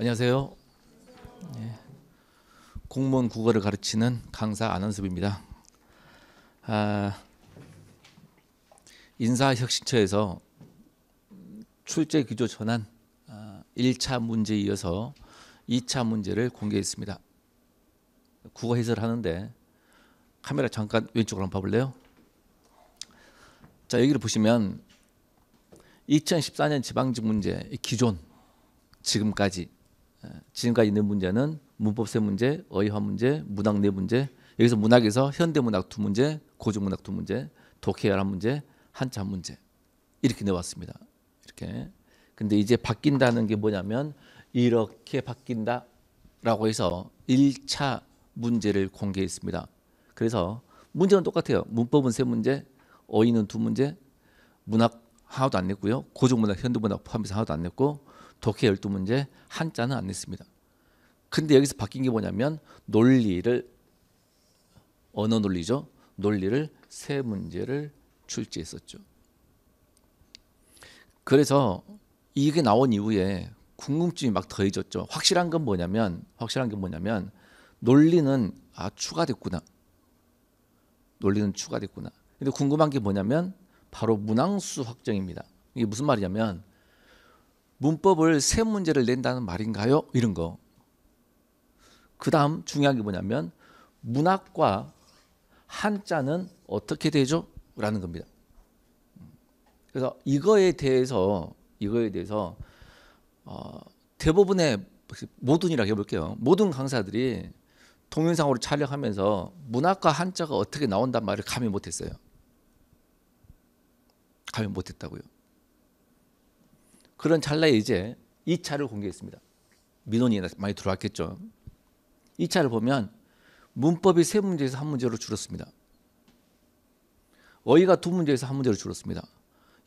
안녕하세요. 예. 공무원 국어를 가르치는 강사 안한섭입니다. 아, 인사혁신처에서 출제 기조 전환 1차 아, 문제 이어서 2차 문제를 공개했습니다. 국어 해설하는데 카메라 잠깐 왼쪽으로 한번 봐볼래요? 자 여기를 보시면 2014년 지방직 문제 기존 지금까지 지금까지 있는 문제는 문법세 문제, 어휘화 문제, 문학 네 문제. 여기서 문학에서 현대 문학 두 문제, 고전 문학 두 문제, 독해 열한 문제, 한자 문제 이렇게 내왔습니다. 이렇게. 근데 이제 바뀐다는 게 뭐냐면 이렇게 바뀐다라고 해서 1차 문제를 공개했습니다. 그래서 문제는 똑같아요. 문법은 세 문제, 어휘는 두 문제, 문학 하나도 안 냈고요. 고전 문학, 현대 문학 포함해서 하나도 안 냈고 독해 열두 문제 한자는 안 냈습니다. 근데 여기서 바뀐 게 뭐냐면 논리를 언어 논리죠. 논리를 세 문제를 출제했었죠. 그래서 이게 나온 이후에 궁금증이 막 더해졌죠. 확실한 건 뭐냐면 확실한 게 뭐냐면 논리는 아 추가됐구나. 논리는 추가됐구나. 근데 궁금한 게 뭐냐면 바로 문항수 확정입니다. 이게 무슨 말이냐면 문법을 세 문제를 낸다는 말인가요? 이런 거. 그 다음 중요한 게 뭐냐면 문학과 한자는 어떻게 되죠? 라는 겁니다. 그래서 이거에 대해서 이거에 대해서 어, 대부분의 모든이라고 해볼게요. 모든 강사들이 동영상으로 촬영하면서 문학과 한자가 어떻게 나온단 말을 감히 못했어요. 감히 못했다고요. 그런 찰나에 이제 이차를 공개했습니다. 민원이 많이 들어왔겠죠. 2차를 보면 문법이 세 문제에서 한 문제로 줄었습니다. 어휘가 두 문제에서 한 문제로 줄었습니다.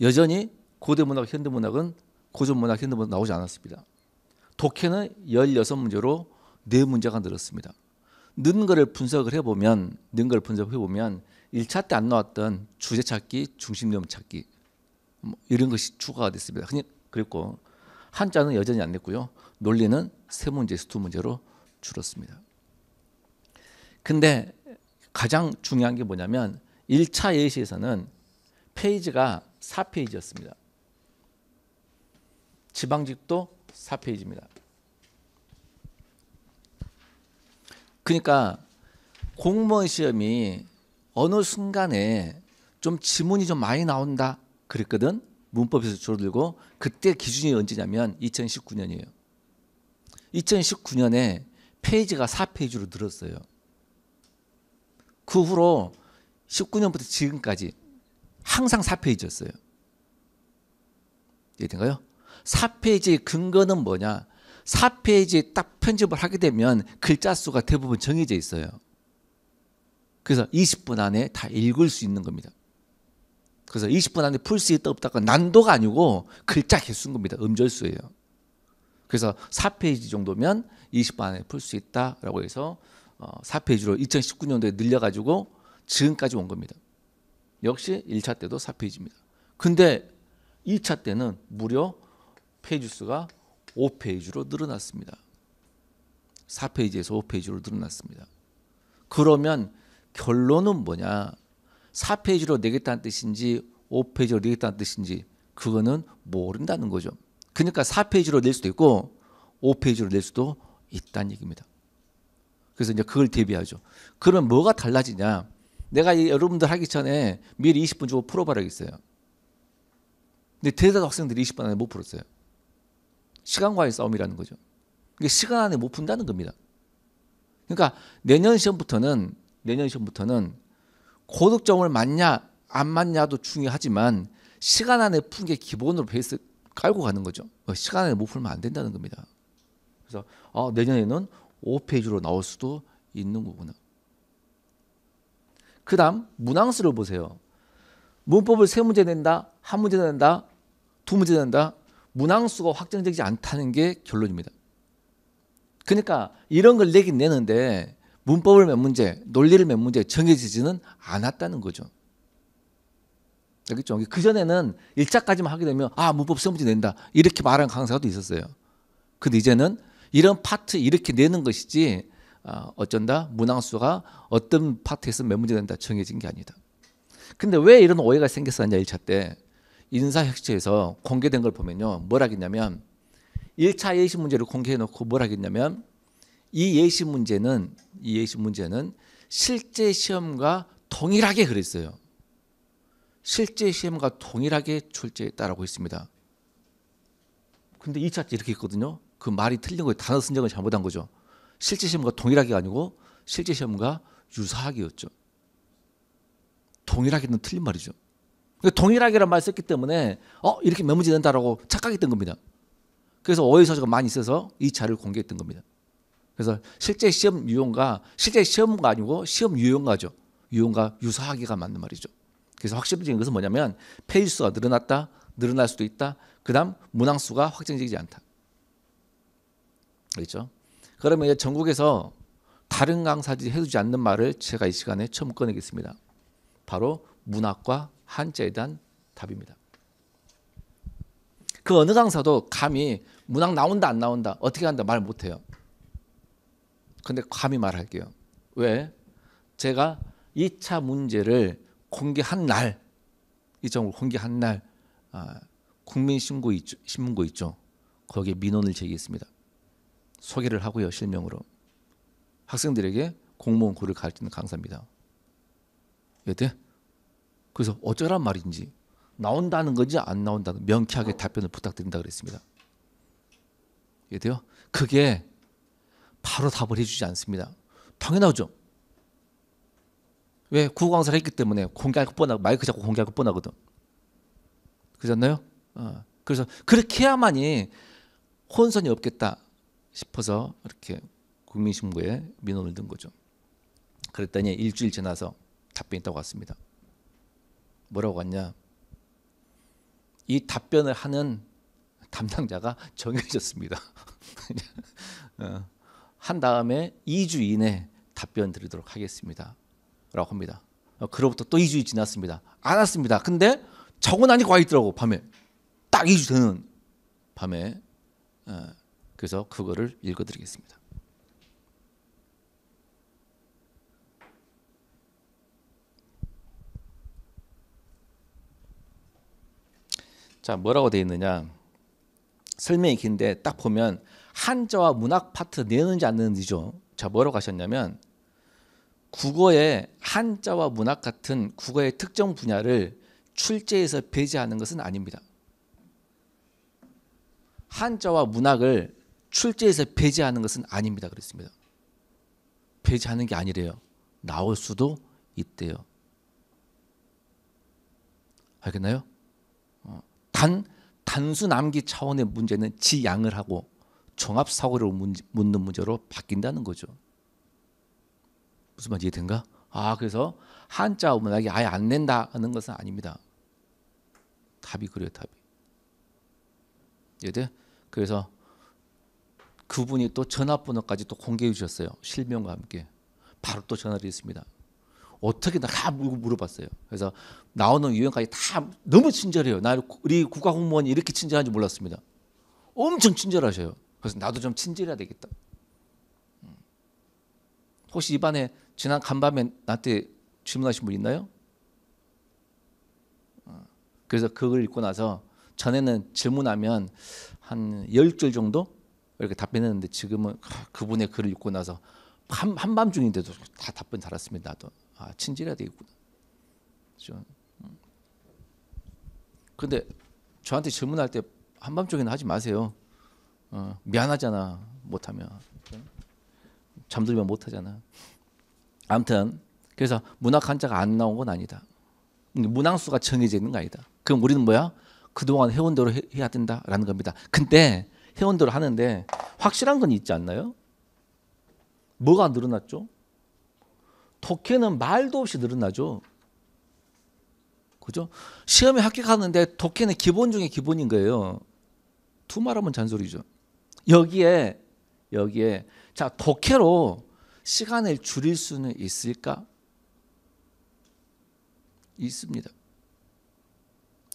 여전히 고대 문학, 현대 문학은 고전 문학, 현대 문학 나오지 않았습니다. 독해는 16문제로 4문제가 늘었습니다. 는 거를 분석을 해보면 는걸 분석해 보면 1차 때 안 나왔던 주제 찾기, 중심점 찾기 뭐 이런 것이 추가가 됐습니다. 그랬고 한자는 여전히 안됐고요 논리는 세 문제에서 두 문제로 줄었습니다. 근데 가장 중요한 게 뭐냐면 1차 예시에서는 페이지가 4페이지였습니다. 지방직도 4페이지입니다. 그러니까 공무원 시험이 어느 순간에 좀 지문이 좀 많이 나온다 그랬거든. 문법에서 줄어들고 그때 기준이 언제냐면 2019년이에요. 2019년에 페이지가 4페이지로 늘었어요. 그 후로 19년부터 지금까지 항상 4페이지였어요. 이해된가요? 4페이지의 근거는 뭐냐? 4페이지에 딱 편집을 하게 되면 글자 수가 대부분 정해져 있어요. 그래서 20분 안에 다 읽을 수 있는 겁니다. 그래서 20분 안에 풀 수 있다 없다가 난도가 아니고 글자 개수인 겁니다. 음절수예요. 그래서 4페이지 정도면 20분 안에 풀 수 있다라고 해서 4페이지로 어, 2019년도에 늘려가지고 지금까지 온 겁니다. 역시 1차 때도 4페이지입니다. 근데 2차 때는 무려 페이지 수가 5페이지로 늘어났습니다. 4페이지에서 5페이지로 늘어났습니다. 그러면 결론은 뭐냐? 4페이지로 내겠다는 뜻인지 5페이지로 내겠다는 뜻인지 그거는 모른다는 거죠. 그러니까 4페이지로 낼 수도 있고 5페이지로 낼 수도 있다는 얘기입니다. 그래서 이제 그걸 대비하죠. 그러면 뭐가 달라지냐? 내가 여러분들 하기 전에 미리 20분 주고 풀어봐야겠어요. 근데 대다수 학생들이 20분 안에 못 풀었어요. 시간과의 싸움이라는 거죠. 이게 시간 안에 못 푼다는 겁니다. 그러니까 내년 시험부터는 내년 시험부터는 고득점을 맞냐 안 맞냐도 중요하지만 시간 안에 푼 게 기본으로 베이스 깔고 가는 거죠. 어, 시간 안에 못 풀면 안 된다는 겁니다. 그래서 어, 내년에는 5페이지로 나올 수도 있는 거구나. 그 다음 문항수를 보세요. 문법을 세 문제 낸다, 한 문제 낸다, 두 문제 낸다. 문항수가 확정되지 않다는 게 결론입니다. 그러니까 이런 걸 내긴 내는데 문법을 몇 문제, 논리를 몇 문제 정해지지는 않았다는 거죠. 알겠죠? 그 전에는 일자까지만 하게 되면 아 문법 시험지 낸다 이렇게 말하는 강사도 있었어요. 근데 이제는 이런 파트 이렇게 내는 것이지 아, 어쩐다 문항수가 어떤 파트에서 몇 문제 된다 정해진 게 아니다. 근데 왜 이런 오해가 생겼었냐 1차 때 인사혁신에서 공개된 걸 보면요 뭐라 했냐면 1차 예시 문제를 공개해 놓고 뭐라 했냐면 이 예시 문제는 이 예시 문제는 실제 시험과 동일하게 그랬어요. 실제 시험과 동일하게 출제했다라고 했습니다. 근데 2차 때 이렇게 했거든요. 그 말이 틀린 거예요. 단어 선정을 잘못한 거죠. 실제 시험과 동일하게 아니고 실제 시험과 유사하게였죠. 동일하게는 틀린 말이죠. 그러니까 동일하게란 말 썼기 때문에 어 이렇게 메모지 된다라고 착각했던 겁니다. 그래서 오해서가 많이 있어서 이 자를 공개했던 겁니다. 그래서 실제 시험 유형과 실제 시험가 아니고 시험 유형가죠. 유형과 유사하기가 맞는 말이죠. 그래서 확실해진 것은 뭐냐면 페이수가 늘어났다, 늘어날 수도 있다. 그다음 문항수가 확정되지 않다. 그렇죠? 그러면 이제 전국에서 다른 강사들이 해주지 않는 말을 제가 이 시간에 처음 꺼내겠습니다. 바로 문학과 한자에 대한 답입니다. 그 어느 강사도 감히 문학 나온다 안 나온다 어떻게 한다 말 못해요. 근데 감히 말할게요. 왜? 제가 2차 문제를 공개한 날, 이 점을 공개한 날 아, 국민신고 있죠, 신문고 있죠. 거기에 민원을 제기했습니다. 소개를 하고요, 실명으로. 학생들에게 공무원 고를 가르치는 강사입니다. 여태 그래서 어쩌란 말인지 나온다는 건지 안 나온다는 명쾌하게 답변을 부탁드린다 그랬습니다. 이해돼요? 그게 바로 답을 해주지 않습니다. 당연하죠. 왜 구강사를 했기 때문에 공개할 것 뻔하고 마이크 잡고 공개할 것 뻔하거든. 그렇잖아요. 어. 그래서 그렇게 해야만이 혼선이 없겠다 싶어서 이렇게 국민신고에 민원을 든 거죠. 그랬더니 일주일 지나서 답변이 딱 왔습니다. 뭐라고 왔냐? 이 답변을 하는 담당자가 정해졌습니다. 어. 한 다음에 2주 이내 답변 드리도록 하겠습니다. 라고 합니다. 어, 그로부터 또 2주 지났습니다. 안 왔습니다. 근데 적어나니까 와 있더라고 밤에 딱 2주 되는 밤에 어, 그래서 그거를 읽어드리겠습니다. 자 뭐라고 되 있느냐 설명이 긴데 딱 보면 한자와 문학 파트 내는지 안 내는지죠. 자 뭐라고 하셨냐면 국어의 한자와 문학 같은 국어의 특정 분야를 출제에서 배제하는 것은 아닙니다. 한자와 문학을 출제에서 배제하는 것은 아닙니다. 그랬습니다. 배제하는 게 아니래요. 나올 수도 있대요. 알겠나요? 어, 단 단수 남기 차원의 문제는 지양을 하고 종합 사고를 묻는 문제로 바뀐다는 거죠. 무슨 말 이해된가? 아 그래서 한자 문학이 아예 안 낸다는 것은 아닙니다. 답이 그래요 답이. 이해 그래서 그분이 또 전화번호까지 또 공개해 주셨어요. 실명과 함께. 바로 또 전화를 했습니다. 어떻게 다 물어봤어요. 그래서 나오는 위원까지 다 너무 친절해요. 나 우리 국가공무원이 이렇게 친절한지 몰랐습니다. 엄청 친절하셔요. 그래서 나도 좀 친절해야 되겠다. 음. 혹시 입안에 지난 간밤에 나한테 질문하신 분 있나요? 어. 그래서 그걸 읽고 나서 전에는 질문하면 한 10줄 정도 이렇게 답변했는데 지금은 그분의 글을 읽고 나서 한, 한밤중인데도 다 답변 달았습니다. 나도 아 친절해야 되겠구나. 그렇데 음. 저한테 질문할 때 한밤중에는 하지 마세요. 어, 미안하잖아 못하면 잠들면 못하잖아. 아무튼 그래서 문학 한자가 안 나온 건 아니다. 문항수가 정해져 있는 거 아니다. 그럼 우리는 뭐야? 그동안 해온 대로 해, 야 된다라는 겁니다. 근데 해온 대로 하는데 확실한 건 있지 않나요? 뭐가 늘어났죠? 독해는 말도 없이 늘어나죠. 그죠? 시험에 합격하는데 독해는 기본 중에 기본인 거예요. 두 말하면 잔소리죠. 여기에 여기에 자 독해로 시간을 줄일 수는 있을까? 있습니다.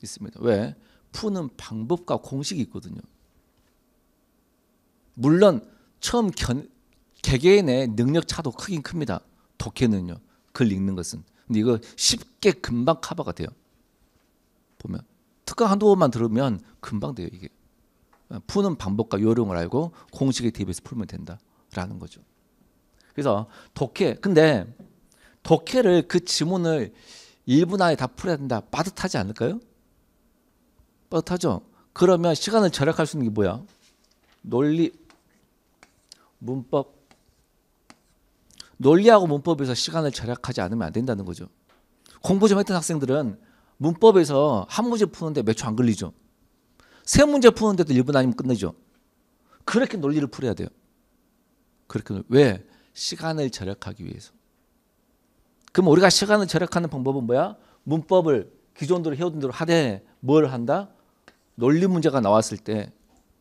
있습니다. 왜? 푸는 방법과 공식이 있거든요. 물론 처음 견, 개개인의 능력 차도 크긴 큽니다. 독해는요. 글 읽는 것은. 근데 이거 쉽게 금방 커버가 돼요. 보면 특강 한두 번만 들으면 금방 돼요, 이게. 푸는 방법과 요령을 알고 공식의 대비해서 풀면 된다라는 거죠. 그래서 독해 근데 독해를 그 지문을 1분 안에 다 풀어야 된다. 빠듯하지 않을까요? 빠듯하죠. 그러면 시간을 절약할 수 있는 게 뭐야? 논리 문법 논리하고 문법에서 시간을 절약하지 않으면 안 된다는 거죠. 공부 좀 했던 학생들은 문법에서 한 문제 푸는데 몇 초 안 걸리죠. 세 문제 푸는데도 1분 아니면 끝내죠. 그렇게 논리를 풀어야 돼요. 그렇게 왜 시간을 절약하기 위해서. 그럼 우리가 시간을 절약하는 방법은 뭐야? 문법을 기존대로 해오던 대로 하되 뭘 한다? 논리 문제가 나왔을 때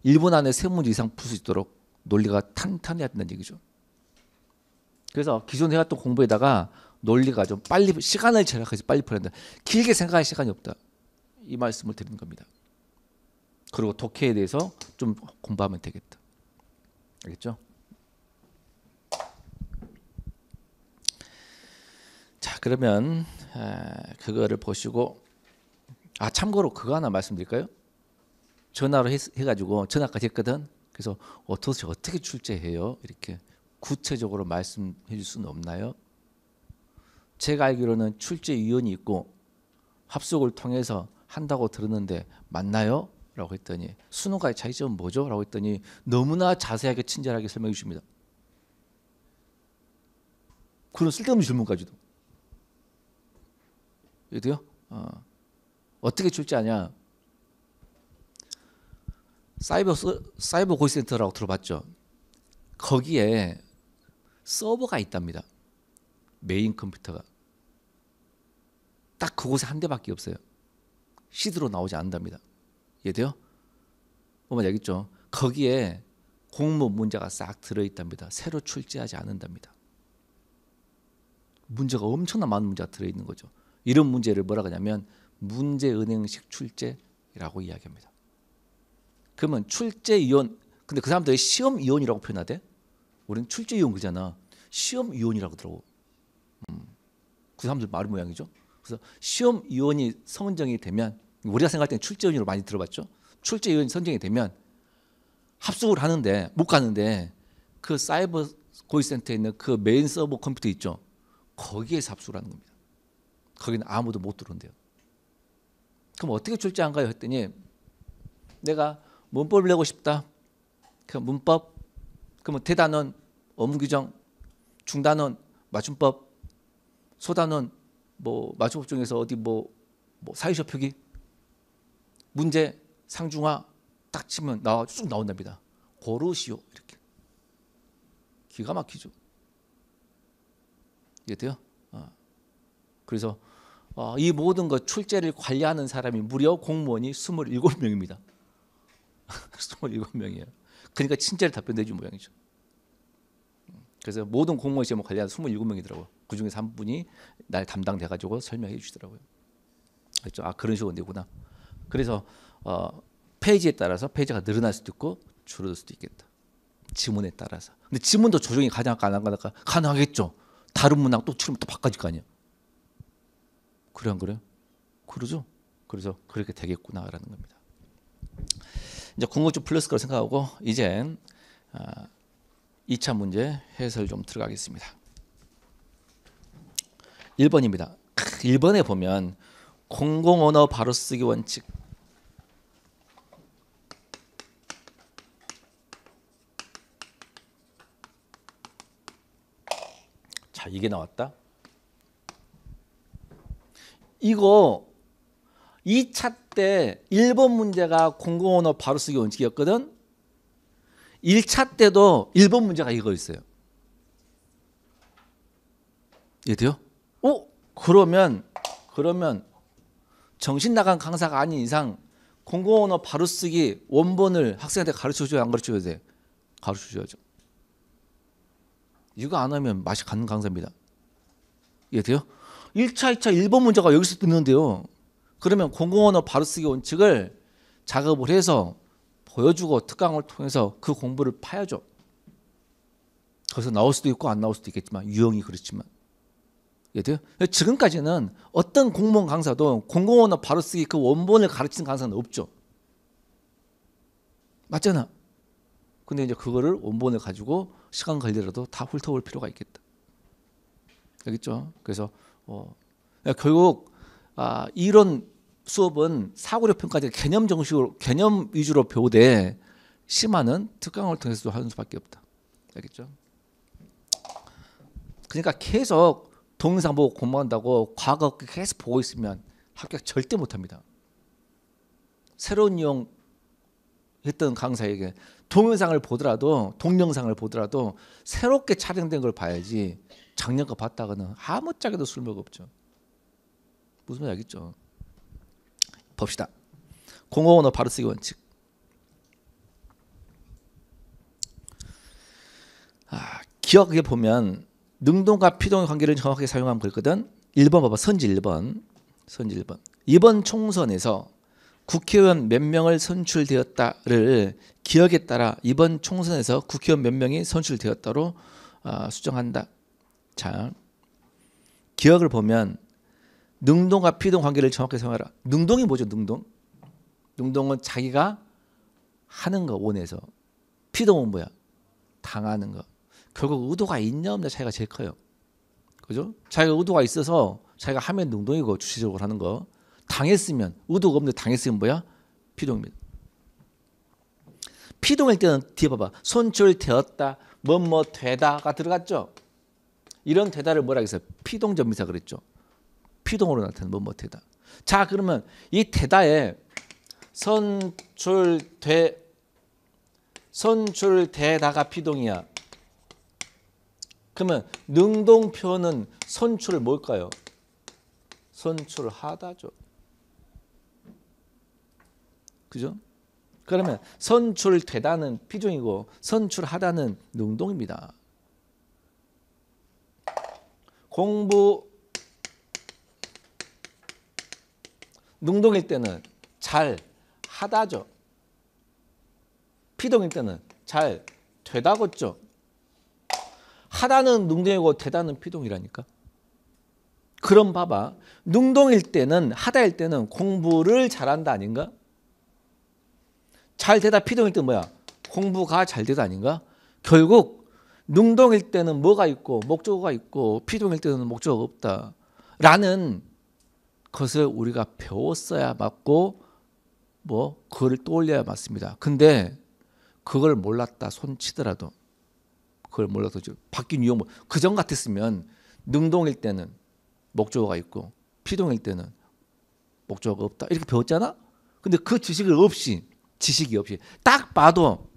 1분 안에 세 문제 이상 풀 수 있도록 논리가 탄탄해야 된다는 얘기죠. 그래서 기존 해왔던 공부에다가 논리가 좀 빨리 시간을 절약해서 빨리 풀어야 된다. 길게 생각할 시간이 없다. 이 말씀을 드리는 겁니다. 그리고 독해에 대해서 좀 공부하면 되겠다. 알겠죠? 자 그러면 그거를 보시고 아 참고로 그거 하나 말씀드릴까요? 전화로 해, 가지고 전화까지 했거든. 그래서 어, 도대 어떻게 출제해요? 이렇게 구체적으로 말씀해 줄 수는 없나요? 제가 알기로는 출제위원이 있고 합숙을 통해서 한다고 들었는데 맞나요? 라고 했더니 순호가의 차이점은 뭐죠? 라고 했더니 너무나 자세하게 친절하게 설명해 주십니다. 그런 쓸데없는 질문까지도. 이거요? 어. 어떻게 줄지 아냐? 사이버 사이버 고시센터라고 들어봤죠. 거기에 서버가 있답니다. 메인 컴퓨터가 딱 그곳에 한 대밖에 없어요. 시드로 나오지 않는답니다. 이해돼요? 뭐만 얘기죠. 거기에 공무 문제가 싹 들어있답니다. 새로 출제하지 않는답니다. 문제가 엄청나 많은 문제가 들어있는 거죠. 이런 문제를 뭐라 하냐면 문제은행식 출제라고 이야기합니다. 그러면 출제위원 근데 그 사람들이 시험위원이라고 표현하대. 우리는 출제위원 그잖아. 시험위원이라고 들어. 음, 그 사람들 말 모양이죠. 그래서 시험위원이 선정이 되면 우리가 생각할 때는 출제위원으로 많이 들어봤죠. 출제위원 선정이 되면 합숙을 하는데 못 가는데 그 사이버 고위센터에 있는 그 메인 서버 컴퓨터 있죠. 거기에 합숙을 하는 겁니다. 거기는 아무도 못 들어온대요. 그럼 어떻게 출제한가요? 했더니 내가 문법을 내고 싶다. 그 문법, 그러 대단원, 어문규정, 중단원, 맞춤법, 소단원, 뭐 맞춤법 중에서 어디 뭐, 뭐 사유적 표기 문제 상중하 딱 치면 나와 쭉 나온답니다. 고르시오 이렇게 기가 막히죠. 이해돼요? 어. 그래서 어, 이 모든 것 출제를 관리하는 사람이 무려 공무원이 27명입니다. 27명이에요. 그러니까 친절 답변 대주 모양이죠. 그래서 모든 공무원 시험을 관리하는 27명이더라고요. 그중에 3분이 날 담당돼 가지고 설명해 주시더라고요. 그렇죠? 아 그런 식으로 되구나. 그래서 어, 페이지에 따라서 페이지가 늘어날 수도 있고 줄어들 수도 있겠다. 지문에 따라서. 근데 지문도 조정이 가능 가능할까? 가능하겠죠. 다른 문항 또 틀면 또 바꿔질 거 아니야. 그래 안 그래요? 그러죠. 그래서 그렇게 되겠구나라는 겁니다. 이제 궁금증 플러스 걸 생각하고 이젠 아, 2차 문제 해설 좀 들어가겠습니다. 1번입니다. 1번에 보면 공공 언어 바로 쓰기 원칙. 자, 이게 나왔다. 이거 2차 때 1번 문제가 공공 언어 바로 쓰기 원칙이었거든. 1차 때도 1번 문제가 이거였어요. 이해 돼요? 오, 어? 그러면 그러면 정신 나간 강사가 아닌 이상 공공언어 바로 쓰기 원본을 학생한테 가르쳐줘야 안 가르쳐줘야 돼? 가르쳐줘야죠. 이거 안 하면 맛이 가는 강사입니다. 이해돼요? 1차, 2차 1번 문제가 여기서 듣는데요. 그러면 공공언어 바로 쓰기 원칙을 작업을 해서 보여주고 특강을 통해서 그 공부를 파야죠. 거기서 나올 수도 있고 안 나올 수도 있겠지만 유형이 그렇지만 지금까지는 어떤 공무원 강사도 공공원어 바로 쓰기 그 원본을 가르치는 강사는 없죠. 맞잖아. 근데 이제 그거를 원본을 가지고 시간 걸리라도 다 훑어볼 필요가 있겠다. 알겠죠? 그래서 어, 결국 아, 이런 수업은 사고력 평가제 개념 정식으로 개념 위주로 배우되 심화는 특강을 통해서도 하는 수밖에 없다. 알겠죠? 그러니까 계속 동영상 보고 공부한다고 과거 그 계속 보고 있으면 합격 절대 못합니다. 새로운 용 했던 강사에게 동영상을 보더라도 동영상을 보더라도 새롭게 촬영된 걸 봐야지 작년 거 봤다가는 아무짝에도 술먹 없죠. 무슨 말 알겠죠? 봅시다. 공허 언어 바로 쓰기 원칙. 아, 기억에 보면 능동과 피동의 관계를 정확하게 사용하면 그랬거든. 1번 봐봐. 선지 1번. 선지 1번. 이번 총선에서 국회의원 몇 명을 선출되었다를 기억에 따라 이번 총선에서 국회의원 몇 명이 선출되었다로 아, 수정한다. 자, 기억을 보면 능동과 피동 관계를 정확히 생각하라. 능동이 뭐죠? 능동? 능동은 자기가 하는 거 원해서. 피동은 뭐야? 당하는 거. 결국 의도가 있냐 없냐 차이가 제일 커요. 그죠? 자기가 의도가 있어서 자기가 하면 능동이고 주체적으로 하는 거 당했으면 의도가 없는데 당했으면 뭐야? 피동입니다. 피동일 때는 뒤에 봐봐. 손줄 되었다, 뭐뭐 뭐 되다가 들어갔죠. 이런 대다를 뭐라 그랬어요? 피동점이사 그랬죠. 피동으로 나타나는 뭐 뭐 되다. 자 그러면 이 대다에 선출되 선출되다가 피동이야. 그러면 능동표는 선출 뭘까요? 선출하다죠. 그죠? 그러면 선출되다는 피종이고 선출하다는 능동입니다. 공부 능동일 때는 잘 하다죠. 피동일 때는 잘 되다고죠. 하단은 능동이고 대단은 피동이라니까. 그럼 봐봐. 능동일 때는 하다일 때는 공부를 잘한다 아닌가? 잘 되다 피동일 때 뭐야? 공부가 잘 되다 아닌가? 결국 능동일 때는 뭐가 있고 목적어가 있고 피동일 때는 목적어가 없다. 라는 것을 우리가 배웠어야 맞고 뭐 그걸 떠올려야 맞습니다. 근데 그걸 몰랐다 손치더라도 그걸 몰라서 바뀐 이유 뭐 그전 같았으면 능동일 때는 목조가 있고 피동일 때는 목조가 없다 이렇게 배웠잖아. 근데 그 지식을 없이 지식이 없이 딱 봐도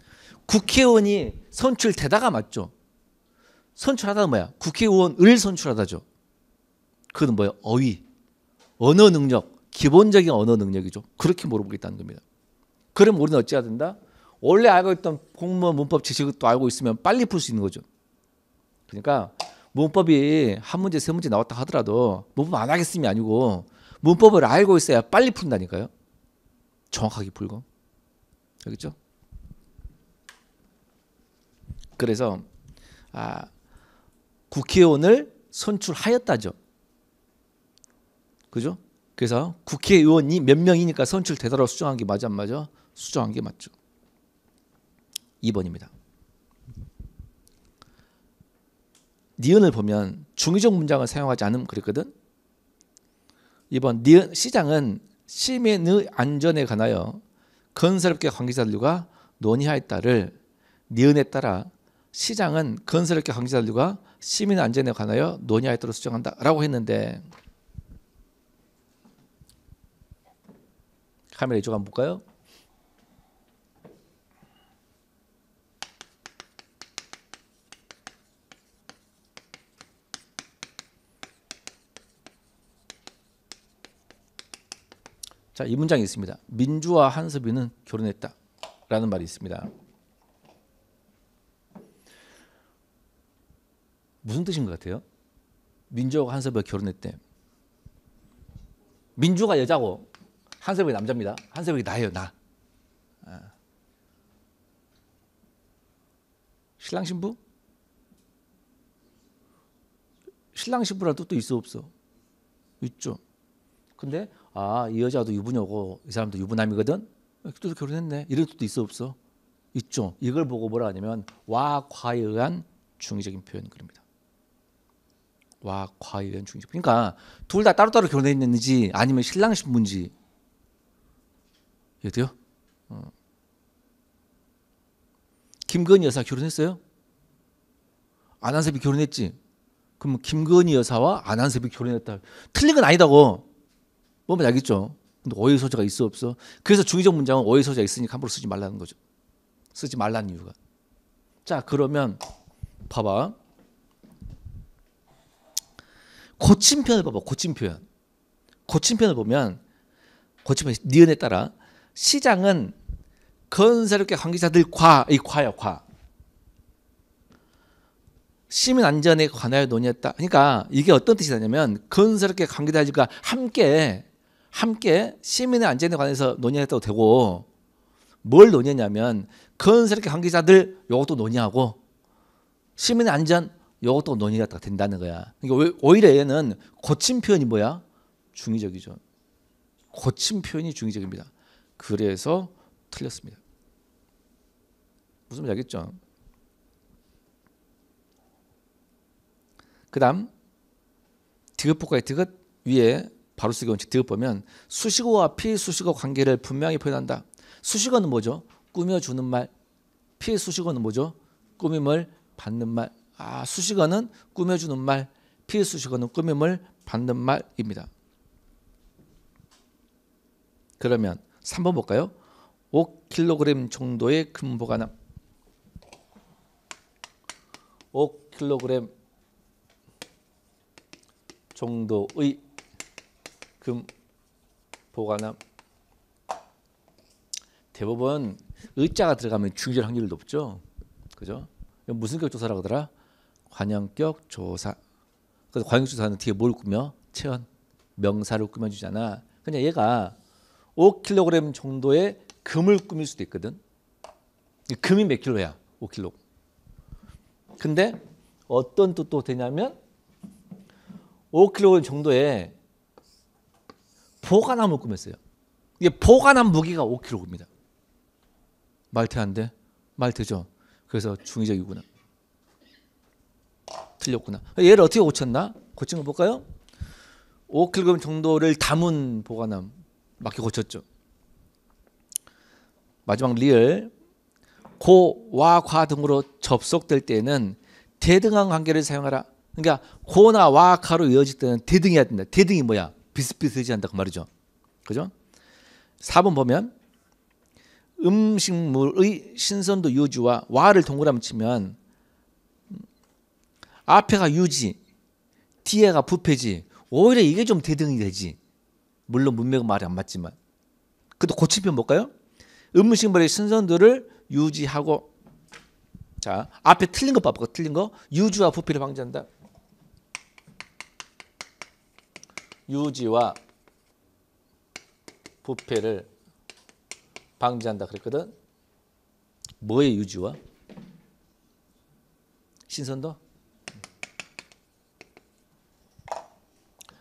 국회의원이 선출되다가 맞죠. 선출하다 뭐야? 국회의원을 선출하다죠. 그건 뭐야? 어휘, 언어 능력, 기본적인 언어 능력이죠. 그렇게 물어보겠다는 겁니다. 그럼 우리는 어찌해야 된다? 원래 알고 있던 공무원 문법 지식도 알고 있으면 빨리 풀 수 있는 거죠. 그러니까 문법이 한 문제 세 문제 나왔다 하더라도 문법 안 하겠음이 아니고 문법을 알고 있어야 빨리 푼다니까요. 정확하게 풀고 알겠죠? 그래서 아, 국회의원을 선출하였다죠. 그죠? 그래서 국회의원이 몇 명이니까 선출되도록 수정한 게 맞아 안 맞아? 수정한 게 맞죠. 2번입니다. 니은을 보면 중의적 문장을 사용하지 않음 그랬거든. 2번 니은 시장은 시민의 안전에 관하여 건설업계 관계자들과 논의하였다를 니은에 따라 시장은 건설업계 관계자들과 시민 안전에 관하여 논의하였다로 수정한다라고 했는데 카메라 이쪽 한번 볼까요? 자, 이 문장이 있습니다. 민주와 한섭이는 결혼했다. 라는 말이 있습니다. 무슨 뜻인 것 같아요? 민주하한섭이 결혼했대. 민주가 여자고 한섭이 남자입니다. 한섭이 나예요, 나. 아. 신랑 신부? 신랑 신부라는 뜻 있어 없어? 있죠. 근데 아, 이 여자도 유부녀고 이 사람도 유부남이거든. 그 결혼했네. 이럴 수도 있어 없어. 있죠. 이걸 보고 뭐라 하냐면 와 과에 의한 중의적인 표현 그럽니다. 와 과에 의한 중의적. 그러니까 둘 다 따로따로 결혼했는지 아니면 신랑 신부인지 이해돼요? 어. 김건희 여사 결혼했어요? 안한섭이 결혼했지. 그럼 김건희 여사와 안한섭이 결혼했다. 틀린 건 아니다고. 뭐면 알겠죠. 근데 어의 소재가 있어 없어. 그래서 중의적 문장은 어의 소재가 있으니까 함부로 쓰지 말라는 거죠. 쓰지 말라는 이유가. 자 그러면 봐봐. 고친 표현을 봐봐. 고친 표현. 고친 표현을 보면 고친 표현 니은에 따라 시장은 건설업계 관계자들 과, 이 과요, 과. 시민 안전에 관하여 논의했다. 그러니까 이게 어떤 뜻이냐면 건설업계 관계자들과 함께 함께 시민의 안전에 관해서 논의했다고 되고 뭘 논의냐면 건설계 관계자들 요것도 논의하고 시민의 안전 요것도 논의가 된다는 거야. 그러니까 오히려 얘는 고친 표현이 뭐야? 중의적이죠. 고친 표현이 중의적입니다. 그래서 틀렸습니다. 무슨 말인지 알겠죠? 그 다음 디귿포카의 디귿 위에 바로쓰기 원칙 득 보면 수식어와 피수식어 관계를 분명히 표현한다. 수식어는 뭐죠? 꾸며주는 말. 피수식어는 뭐죠? 꾸밈을 받는 말. 아, 수식어는 꾸며주는 말. 피수식어는 꾸밈을 받는 말입니다. 그러면 3번 볼까요? 5kg 정도의 금보관함. 5kg 정도의 금, 보관함. 대법원 의자가 들어가면 중절 확률이 높죠. 그죠? 무슨 격 조사라고 하더라? 관형격 조사. 그래서 관형격 조사는 뒤에 뭘 꾸며? 체언, 명사를 꾸며주잖아. 그냥 그러니까 얘가 5kg 정도의 금을 꾸밀 수도 있거든. 금이 몇 킬로야? 5kg. 근데 어떤 뜻도 되냐면 5kg 정도의 보관함을 꾸몄어요. 이게 보관함 무게가 5kg입니다. 말태한데 말태죠. 그래서 중의적이구나. 틀렸구나. 얘를 어떻게 고쳤나? 고친 거 볼까요? 5kg 정도를 담은 보관함 맞게 고쳤죠. 마지막 리을 고, 와, 과 등으로 접속될 때는 대등한 관계를 사용하라. 그러니까 고나 와, 과로 이어질 때는 대등해야 된다. 대등이 뭐야? 비슷비슷해지 않다고 말이죠. 그죠? 4번 보면 음식물의 신선도 유지와 와를 동그라미 치면 앞에가 유지, 뒤에가 부패지. 오히려 이게 좀 대등이 되지. 물론 문맥은 말이 안 맞지만. 그래도 고치편 볼까요? 음식물의 신선도를 유지하고 자 앞에 틀린 거 봐봐 틀린 거유지와 부패를 방지한다. 유지와 부패를 방지한다 그랬거든. 뭐의 유지와? 신선도?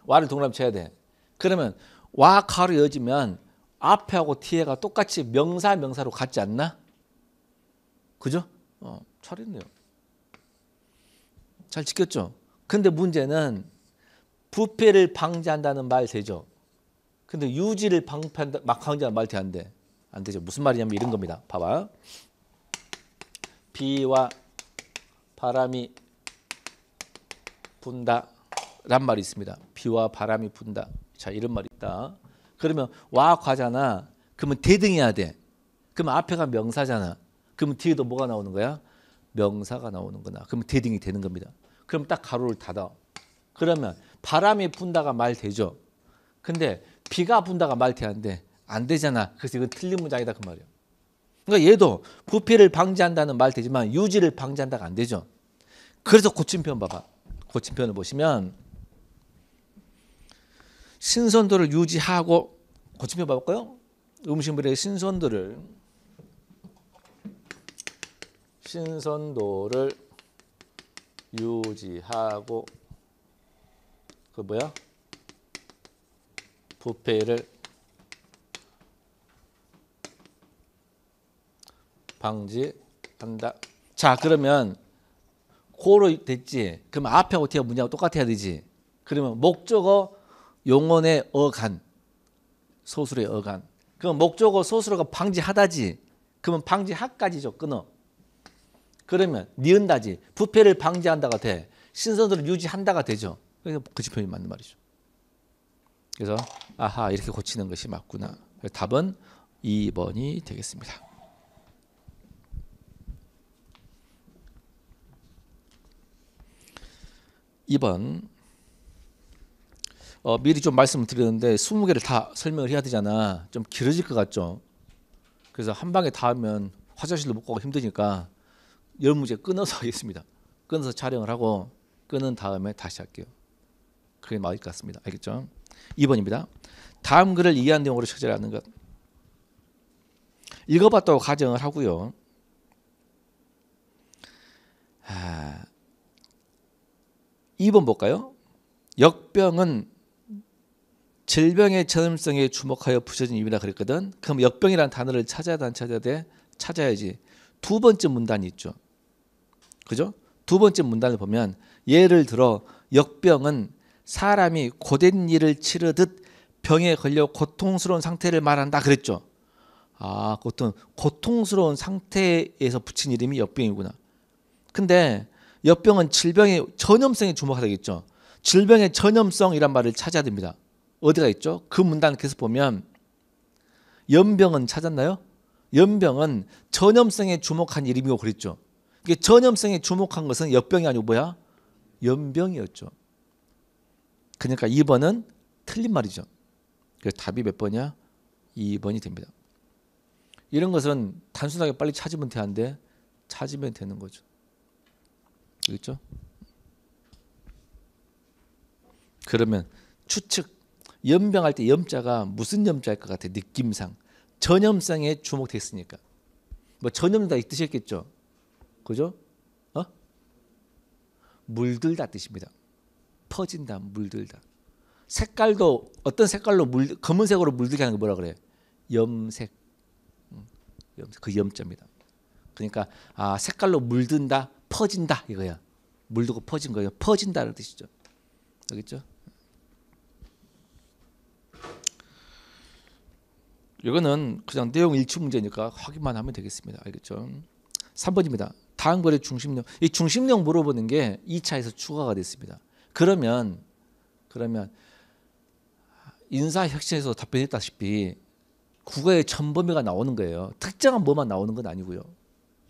와를 동그 쳐야 돼. 그러면 와 가로 이지면 앞에하고 뒤에가 똑같이 명사 명사로 같지 않나? 그죠? 어, 잘했네요. 잘 지켰죠? 근데 문제는 부패를 방지한다는 말 되죠. 근데 유지를 방패한다, 막 방지하는 말돼안 돼? 안 되죠. 무슨 말이냐면 이런 겁니다. 봐봐. 비와 바람이 분다. 란 말이 있습니다. 비와 바람이 분다. 자, 이런 말이 있다. 그러면 와 과잖아. 그러면 대등해야 돼. 그러 앞에가 명사잖아. 그러 뒤에도 뭐가 나오는 거야? 명사가 나오는 거나. 그러 대등이 되는 겁니다. 그럼 딱 가로를 닫아. 그러면 바람이 분다가 말 되죠. 근데 비가 분다가 말 되는데 안 되잖아. 그래서 이건 틀린 문장이다 그 말이에요. 그러니까 얘도 부패를 방지한다는 말 되지만 유지를 방지한다가 안 되죠. 그래서 고침편 봐봐. 고침편을 보시면 신선도를 유지하고 고침편 봐볼까요? 음식물의 신선도를 신선도를 유지하고 그 뭐야? 부패를 방지한다. 자, 그러면 고로 됐지. 그럼 앞에 어떻게 문제 똑같아야 되지. 그러면 목적어 용언의 어간 소수의 어간. 그럼 목적어 소수로가 방지하다지. 그러면 방지하까지죠. 끊어. 그러면 니은다지. 부패를 방지한다가 돼. 신선도를 유지한다가 되죠. 그래서 그 지표이 맞는 말이죠. 그래서 아하 이렇게 고치는 것이 맞구나. 답은 2번이 되겠습니다. 2번 어, 미리 좀 말씀을 드렸는데 20개를 다 설명을 해야 되잖아. 좀 길어질 것 같죠. 그래서 한 방에 다 하면 화장실도 못 가고 힘드니까 열 문제 끊어서 하겠습니다. 끊어서 촬영을 하고 끊은 다음에 다시 할게요. 그게 맞을 것 같습니다. 알겠죠? 2번입니다. 다음 글을 이해한 내용으로 처리하는 것. 읽어봤다고 가정을 하고요. 2번 볼까요? 역병은 질병의 전염성에 주목하여 붙여진 이유라 그랬거든. 그럼 역병이란 단어를 찾아야 안 찾아야 돼? 찾아야지. 두 번째 문단이 있죠. 그죠? 두 번째 문단을 보면 예를 들어 역병은 사람이 고된 일을 치르듯 병에 걸려 고통스러운 상태를 말한다 그랬죠. 아, 그것 고통스러운 상태에서 붙인 이름이 역병이구나. 근데 역병은 질병의 전염성에 주목하겠죠. 질병의 전염성이란 말을 찾아야 됩니다. 어디가 있죠? 그 문단 계속 보면 연병은 찾았나요? 연병은 전염성에 주목한 이름이고 그랬죠. 전염성에 주목한 것은 역병이 아니고 뭐야? 연병이었죠. 그러니까 2번은 틀린 말이죠. 그래서 답이 몇 번이야? 2번이 됩니다. 이런 것은 단순하게 빨리 찾으면 되는데 찾으면 되는 거죠. 그렇죠? 그러면 추측 연병할 때 염자가 무슨 염자일 것 같아? 느낌상 전염상에 주목됐으니까 뭐 전염 다이 뜻이겠죠, 그죠? 어? 물들다 뜻입니다. 퍼진다, 물들다. 색깔도 어떤 색깔로 물 검은색으로 물들게 하는 게 뭐라 그래? 염색. 염색 그염자입다 그러니까 아, 색깔로 물든다, 퍼진다 이거야. 물들고 퍼진 거예요. 퍼진다는 뜻이죠. 알겠죠? 이거는 그냥 내용 일치 문제니까 확인만 하면 되겠습니다. 알겠죠? 3번입니다. 다음 거래 중심력. 이 중심력 물어보는 게 2차에서 추가가 됐습니다. 그러면 그러면 인사혁신에서 답변했다시피 국어의 전범위가 나오는 거예요. 특정한 뭐만 나오는 건 아니고요.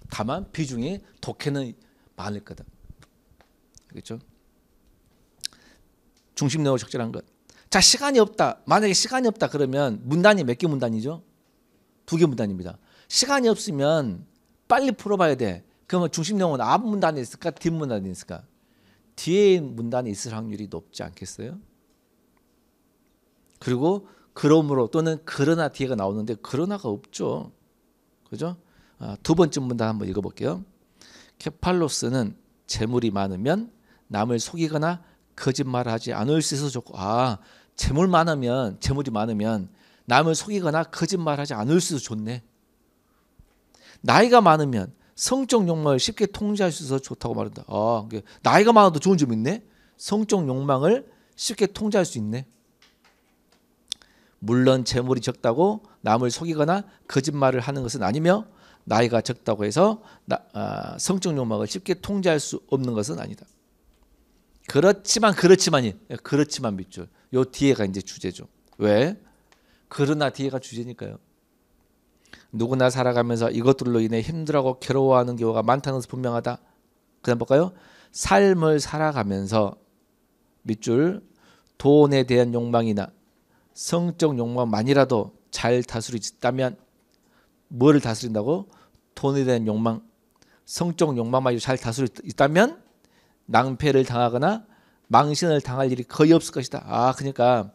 다만 비중이 독해는 많을 거다. 그렇죠? 중심 내고 적절한 것. 자 시간이 없다. 만약에 시간이 없다 그러면 문단이 몇 개 문단이죠? 두 개 문단입니다. 시간이 없으면 빨리 풀어봐야 돼. 그러면 중심 내용은 앞 문단에 있을까 뒷 문단에 있을까? 뒤에 문단이 있을 확률이 높지 않겠어요? 그리고 그러므로 또는 그러나 뒤에가 나오는데 그러나가 없죠. 그죠? 아, 두 번째 문단 한번 읽어볼게요. 케팔로스는 재물이 많으면 남을 속이거나 거짓말하지 않을 수 있어서 좋고 아 재물 많으면 재물이 많으면 남을 속이거나 거짓말하지 않을 수 있어서 좋네. 나이가 많으면 성적 욕망을 쉽게 통제할 수 있어서 좋다고 말한다. 아, 나이가 많아도 좋은 점이 있네. 성적 욕망을 쉽게 통제할 수 있네. 물론 재물이 적다고 남을 속이거나 거짓말을 하는 것은 아니며 나이가 적다고 해서 나, 아, 성적 욕망을 쉽게 통제할 수 없는 것은 아니다. 그렇지만 그렇지만이 예, 그렇지만 밑줄. 요 뒤에가 이제 주제죠. 왜? 그러나 뒤에가 주제니까요. 누구나 살아가면서 이것들로 인해 힘들어하고 괴로워하는 경우가 많다는 것은 분명하다. 그다음 볼까요? 삶을 살아가면서 밑줄 돈에 대한 욕망이나 성적 욕망만이라도 잘 다스리겠다면 뭐를 다스린다고? 돈에 대한 욕망, 성적 욕망만이라도 잘 다스리겠다면 낭패를 당하거나 망신을 당할 일이 거의 없을 것이다. 아, 그러니까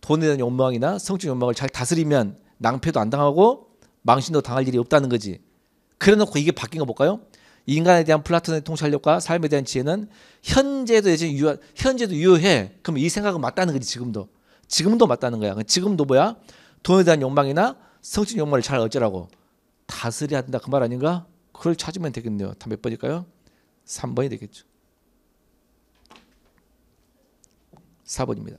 돈에 대한 욕망이나 성적 욕망을 잘 다스리면 낭패도 안 당하고 망신도 당할 일이 없다는 거지. 그래놓고 이게 바뀐 거 볼까요? 인간에 대한 플라톤의 통찰력과 삶에 대한 지혜는 현재도 예전 유효, 현재도 유효해. 그럼 이 생각은 맞다는 거지 지금도. 지금도 맞다는 거야. 지금도 뭐야? 돈에 대한 욕망이나 성적 욕망을 잘 어쩌라고 다스려야 한다 그 말 아닌가? 그걸 찾으면 되겠네요. 다몇 번일까요? 3번이 되겠죠. 4번입니다.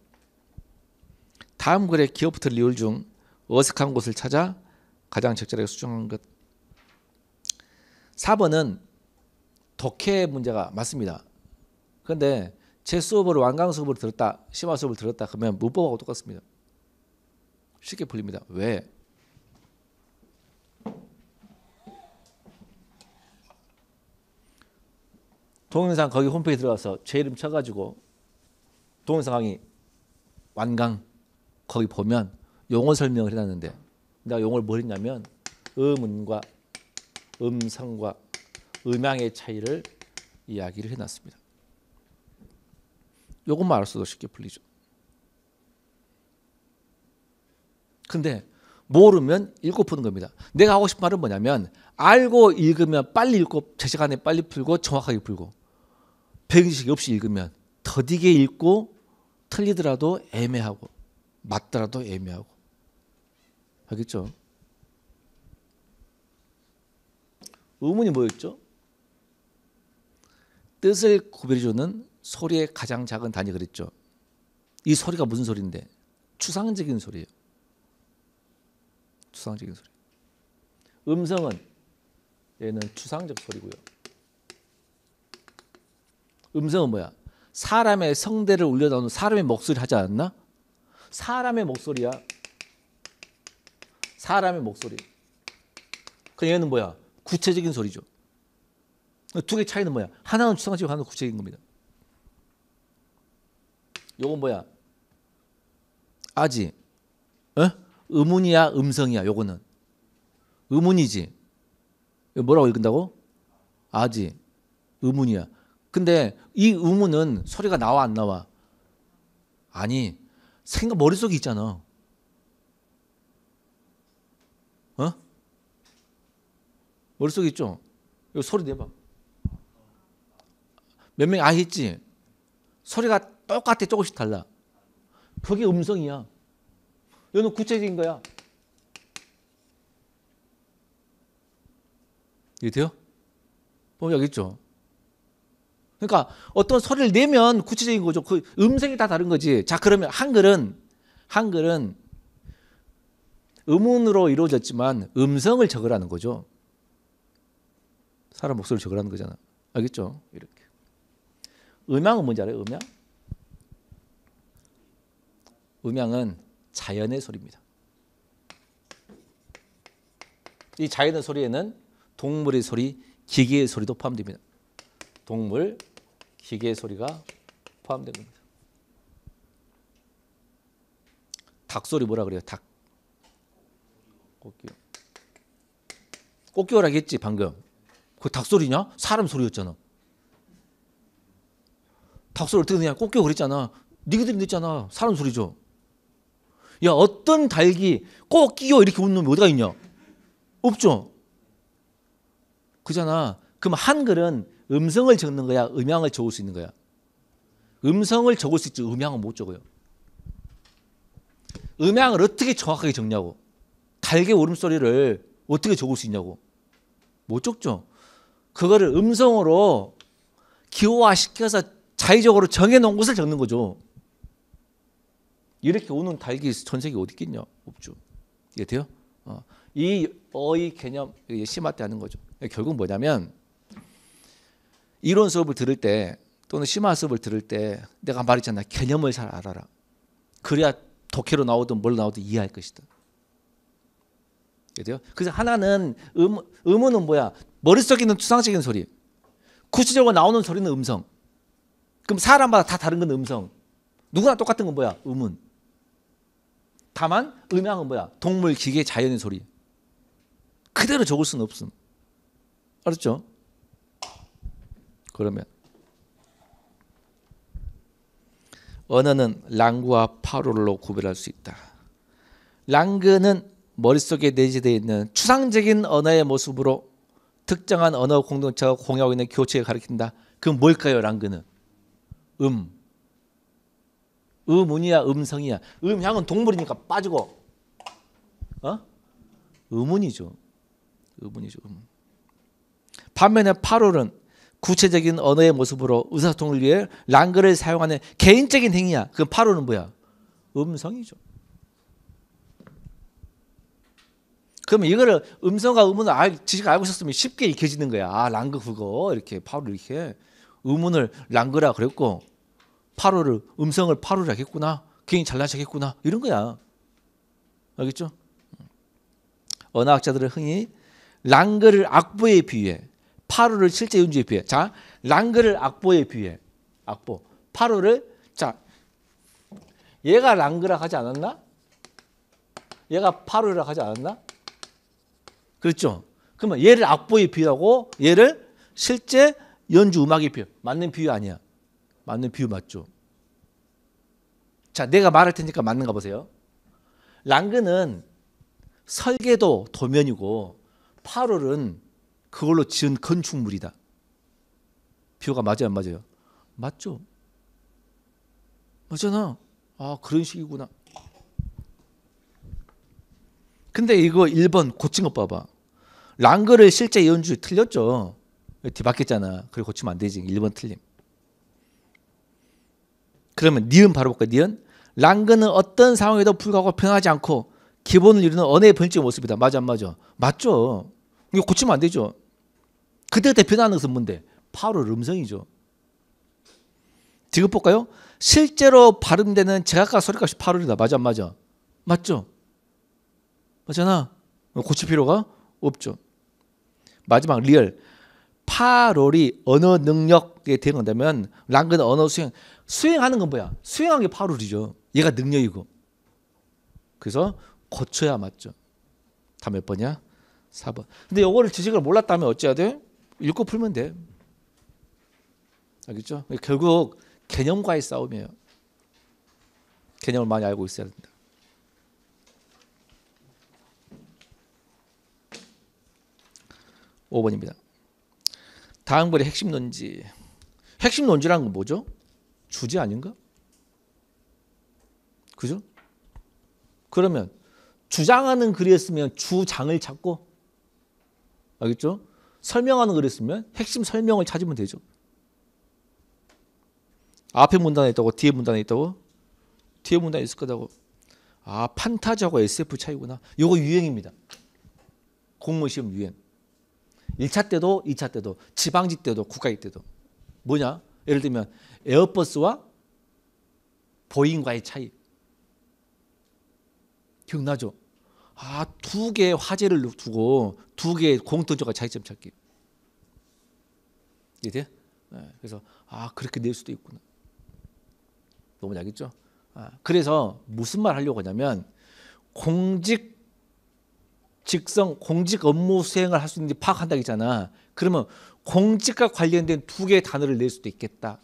다음 글의 기업부터 리올 중 어색한 곳을 찾아 가장 적절하게 수정한 것. 4번은 독해 문제가 맞습니다. 그런데 제 수업을 완강 수업을 들었다, 심화 수업을 들었다 그러면 문법하고 똑같습니다. 쉽게 풀립니다. 왜? 동영상 거기 홈페이지 들어가서 제 이름 쳐가지고 동영상 강의 완강 거기 보면 용어 설명을 해놨는데 내가 용어를 뭘 했냐면 음운과 음성과 음향의 차이를 이야기를 해놨습니다. 요것만 알았어도 쉽게 풀리죠. 근데 모르면 읽고 푸는 겁니다. 내가 하고 싶은 말은 뭐냐면 알고 읽으면 빨리 읽고 제 시간에 빨리 풀고 정확하게 풀고 배경지식 없이 읽으면 더디게 읽고 틀리더라도 애매하고 맞더라도 애매하고 알겠죠? 의문이 뭐였죠? 뜻을 구별해주는 소리의 가장 작은 단위 그랬죠. 이 소리가 무슨 소리인데? 추상적인 소리예요. 추상적인 소리. 음성은 얘는 추상적 소리고요. 음성은 뭐야? 사람의 성대를 울려다오는 사람의 목소리 하지 않았나? 사람의 목소리야. 사람의 목소리. 그 얘는 뭐야? 구체적인 소리죠. 두 개 차이는 뭐야? 하나는 추상적이고 하나는 구체적인 겁니다. 요건 뭐야? 아지. 어? 음운이야, 음성이야. 요거는 음운이지. 뭐라고 읽는다고? 아지. 음운이야. 근데 이 음운은 소리가 나와 안 나와? 아니. 생각 머릿속에 있잖아. 머릿속에 있죠? 여 소리 내봐. 몇 명이 아예 지 소리가 똑같아 조금씩 달라. 그게 음성이야. 여는 구체적인 거야. 이해 돼요? 보면 여겠죠 그러니까 어떤 소리를 내면 구체적인 거죠. 그 음성이 다 다른 거지. 자 그러면 한글은 한글은 음운으로 이루어졌지만 음성을 적으라는 거죠. 사람 목소리를 적으라는 거잖아. 알겠죠? 이렇게. 음향은 뭔지 알아요? 음향? 음향은 자연의 소리입니다. 이 자연의 소리에는 동물의 소리, 기계의 소리도 포함됩니다. 동물, 기계의 소리가 포함된 겁니다. 닭 소리 뭐라 그래요? 닭. 꽃기요. 꽃기호라 했지 방금. 그 닭소리냐? 사람 소리였잖아. 닭소리 어떻게 되냐? 꼭 그랬잖아. 니들이 냈잖아. 사람 소리죠. 야 어떤 닭이 꼭 끼어 이렇게 웃는 놈이 어디가 있냐? 없죠. 그잖아. 그럼 한글은 음성을 적는 거야, 음향을 적을 수 있는 거야. 음성을 적을 수 있지 음향은 못 적어요. 음향을 어떻게 정확하게 적냐고. 달개 울음소리를 어떻게 적을 수 있냐고. 못 적죠. 그거를 음성으로 기호화시켜서 자의적으로 정해놓은 것을 적는 거죠. 이렇게 오는 달기 전 세계 어디 있겠냐? 없죠. 이해 돼요? 어. 이 어의 개념 심화 때 하는 거죠. 결국 뭐냐면 이론 수업을 들을 때 또는 심화 수업을 들을 때 내가 말했잖아 개념을 잘 알아라. 그래야 독해로 나오든 뭘 나오든 이해할 것이다. 그죠? 그래서 하나는 음, 의은 뭐야? 머릿속에 있는 추상적인 소리, 구체적으로 나오는 소리는 음성. 그럼 사람마다 다 다른 건 음성. 누구나 똑같은 건 뭐야? 음운. 다만 음향은 뭐야? 동물, 기계, 자연의 소리. 그대로 적을 수는 없음. 알았죠? 그러면 언어는 랑구와 파롤로 구별할 수 있다. 랑그는 머릿속에 내재되어 있는 추상적인 언어의 모습으로 특정한 언어 공동체가 공유하고 있는 교체를 가리킨다. 그럼 뭘까요? 랑그는 음. 음운이야 음성이야. 음향은 동물이니까 빠지고 어? 음운이죠. 음운이죠. 음운. 반면에 파롤은 구체적인 언어의 모습으로 의사소통을 위해 랑그를 사용하는 개인적인 행위야. 그럼 파롤은 뭐야? 음성이죠. 그러면 이거를 음성과 음문을 알, 지식 알고 있었으면 쉽게 읽혀지는 거야. 아, 랑그 그거 이렇게 파로 이렇게 음문을 랑그라 그랬고 파로를 음성을 파로라 했구나. 괜히 잘난 척했구나. 이런 거야. 알겠죠? 언어학자들은 흔히 랑그를 악보에 비유해 파로를 실제 연주에 비해 자 랑그를 악보에 비해 악보 파로를 자 얘가 랑그라 하지 않았나? 얘가 파로라 하지 않았나? 그렇죠? 그러면 얘를 악보에 비유하고 얘를 실제 연주 음악에 비유. 맞는 비유 아니야. 맞는 비유 맞죠? 자, 내가 말할 테니까 맞는가 보세요. 랑그는 설계도 도면이고 파롤은 그걸로 지은 건축물이다. 비유가 맞아요, 안 맞아요? 맞죠? 맞잖아. 아, 그런 식이구나. 근데 이거 1번 고친 거 봐봐. 랑거를 실제 이현주 틀렸죠. 뒤바뀌었잖아. 그리고 고치면 안 되지. 1번 틀림. 그러면 니은 바로 볼까요? 니은? 랑거는 어떤 상황에도 불구하고 변하지 않고 기본을 이루는 언어의 번째 모습이다. 맞아 안 맞아? 맞죠. 이거 고치면 안 되죠. 그때그때 변하는 것은 뭔데? 바로 음성이죠. 지금 볼까요? 실제로 발음되는 제각각 소리값이 8월이다. 맞아 안 맞아? 맞죠? 맞잖아. 고칠 필요가 없죠. 마지막 리얼 파롤이 언어 능력에 대응한다면 랑그는 언어 수행 수행하는 건 뭐야? 수행한 게 파롤이죠. 얘가 능력이고. 그래서 고쳐야 맞죠. 다몇 번이야? 4번. 근데 요거를 지식을 몰랐다면 어찌해야 돼? 읽고 풀면 돼. 알겠죠? 결국 개념과의 싸움이에요. 개념을 많이 알고 있어야 된다. 5번입니다. 다음 글의 핵심 논지. 핵심 논지란 건 뭐죠? 주제 아닌가? 그죠? 그러면 주장하는 글이었으면 주장을 찾고 알겠죠? 설명하는 글이었으면 핵심 설명을 찾으면 되죠. 앞에 문단에 있다고 뒤에 문단에 있다고 뒤에 문단에 있을 거다고 아 판타지하고 SF 차이구나. 요거 유행입니다. 공무시험 유행. 1차 때도 2차 때도 지방직 때도 국가직 때도 뭐냐? 예를 들면 에어버스와 보잉과의 차이. 기억나죠? 아, 두 개의 화제를 두고 두 개의 공통점 차이점 찾기. 이해 네, 예, 그래서 아, 그렇게 낼 수도 있구나. 너무 알겠죠? 아, 그래서 무슨 말 하려고 하냐면 공직 직성 공직 업무 수행을 할 수 있는지 파악한다 이잖아. 그러면 공직과 관련된 두 개의 단어를 낼 수도 있겠다.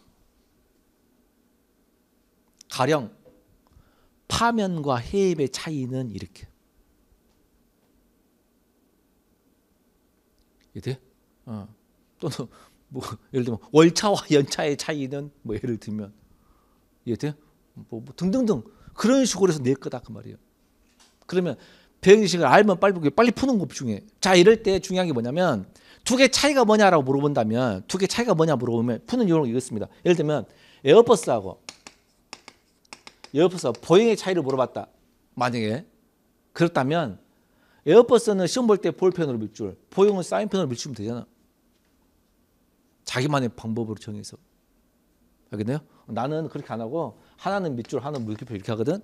가령 파면과 해임의 차이는 이렇게. 이해 어. 또는 뭐 예를 들면 월차와 연차의 차이는 뭐 예를 들면 이해 뭐, 뭐 등등등 그런 식으로 해서 낼 거다 그 말이에요. 그러면 배의식을 알면 빨리 빨리 푸는 것 중에 자 이럴 때 중요한 게 뭐냐면 두 개 차이가 뭐냐라고 물어본다면 두 개 차이가 뭐냐 물어보면 푸는 요유는 이렇습니다. 예를 들면 에어버스하고 에어버스와 보잉의 차이를 물어봤다. 만약에 그렇다면 에어버스는 시험 볼 때 볼펜으로 밀줄, 보잉은 사인펜으로 밀치면 되잖아. 자기만의 방법으로 정해서 알겠네요? 나는 그렇게 안 하고 하나는 밑줄, 하나는 물기표 이렇게 하거든.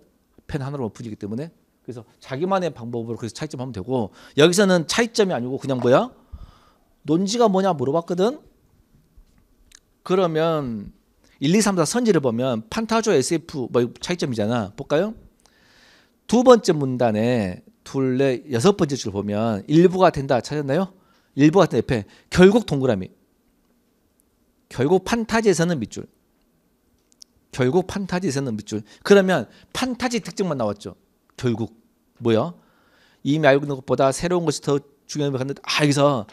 펜 하나로만 부지기 때문에 그래서 자기만의 방법으로 그래서 차이점 하면 되고 여기서는 차이점이 아니고 그냥 뭐야? 논지가 뭐냐 물어봤거든. 그러면 1, 2, 3, 4 선지를 보면 판타조 SF 뭐 차이점이잖아. 볼까요? 두 번째 문단에 둘레 여섯 번째 줄 보면 일부가 된다 찾았나요? 일부 같은 옆에 결국 동그라미. 결국 판타지에서는 밑줄. 결국 판타지에서는 밑줄. 그러면 판타지 특징만 나왔죠. 결국 뭐야? 이미 알고 있는 것보다 새로운 것이 더중요한게 간다. 아 여기서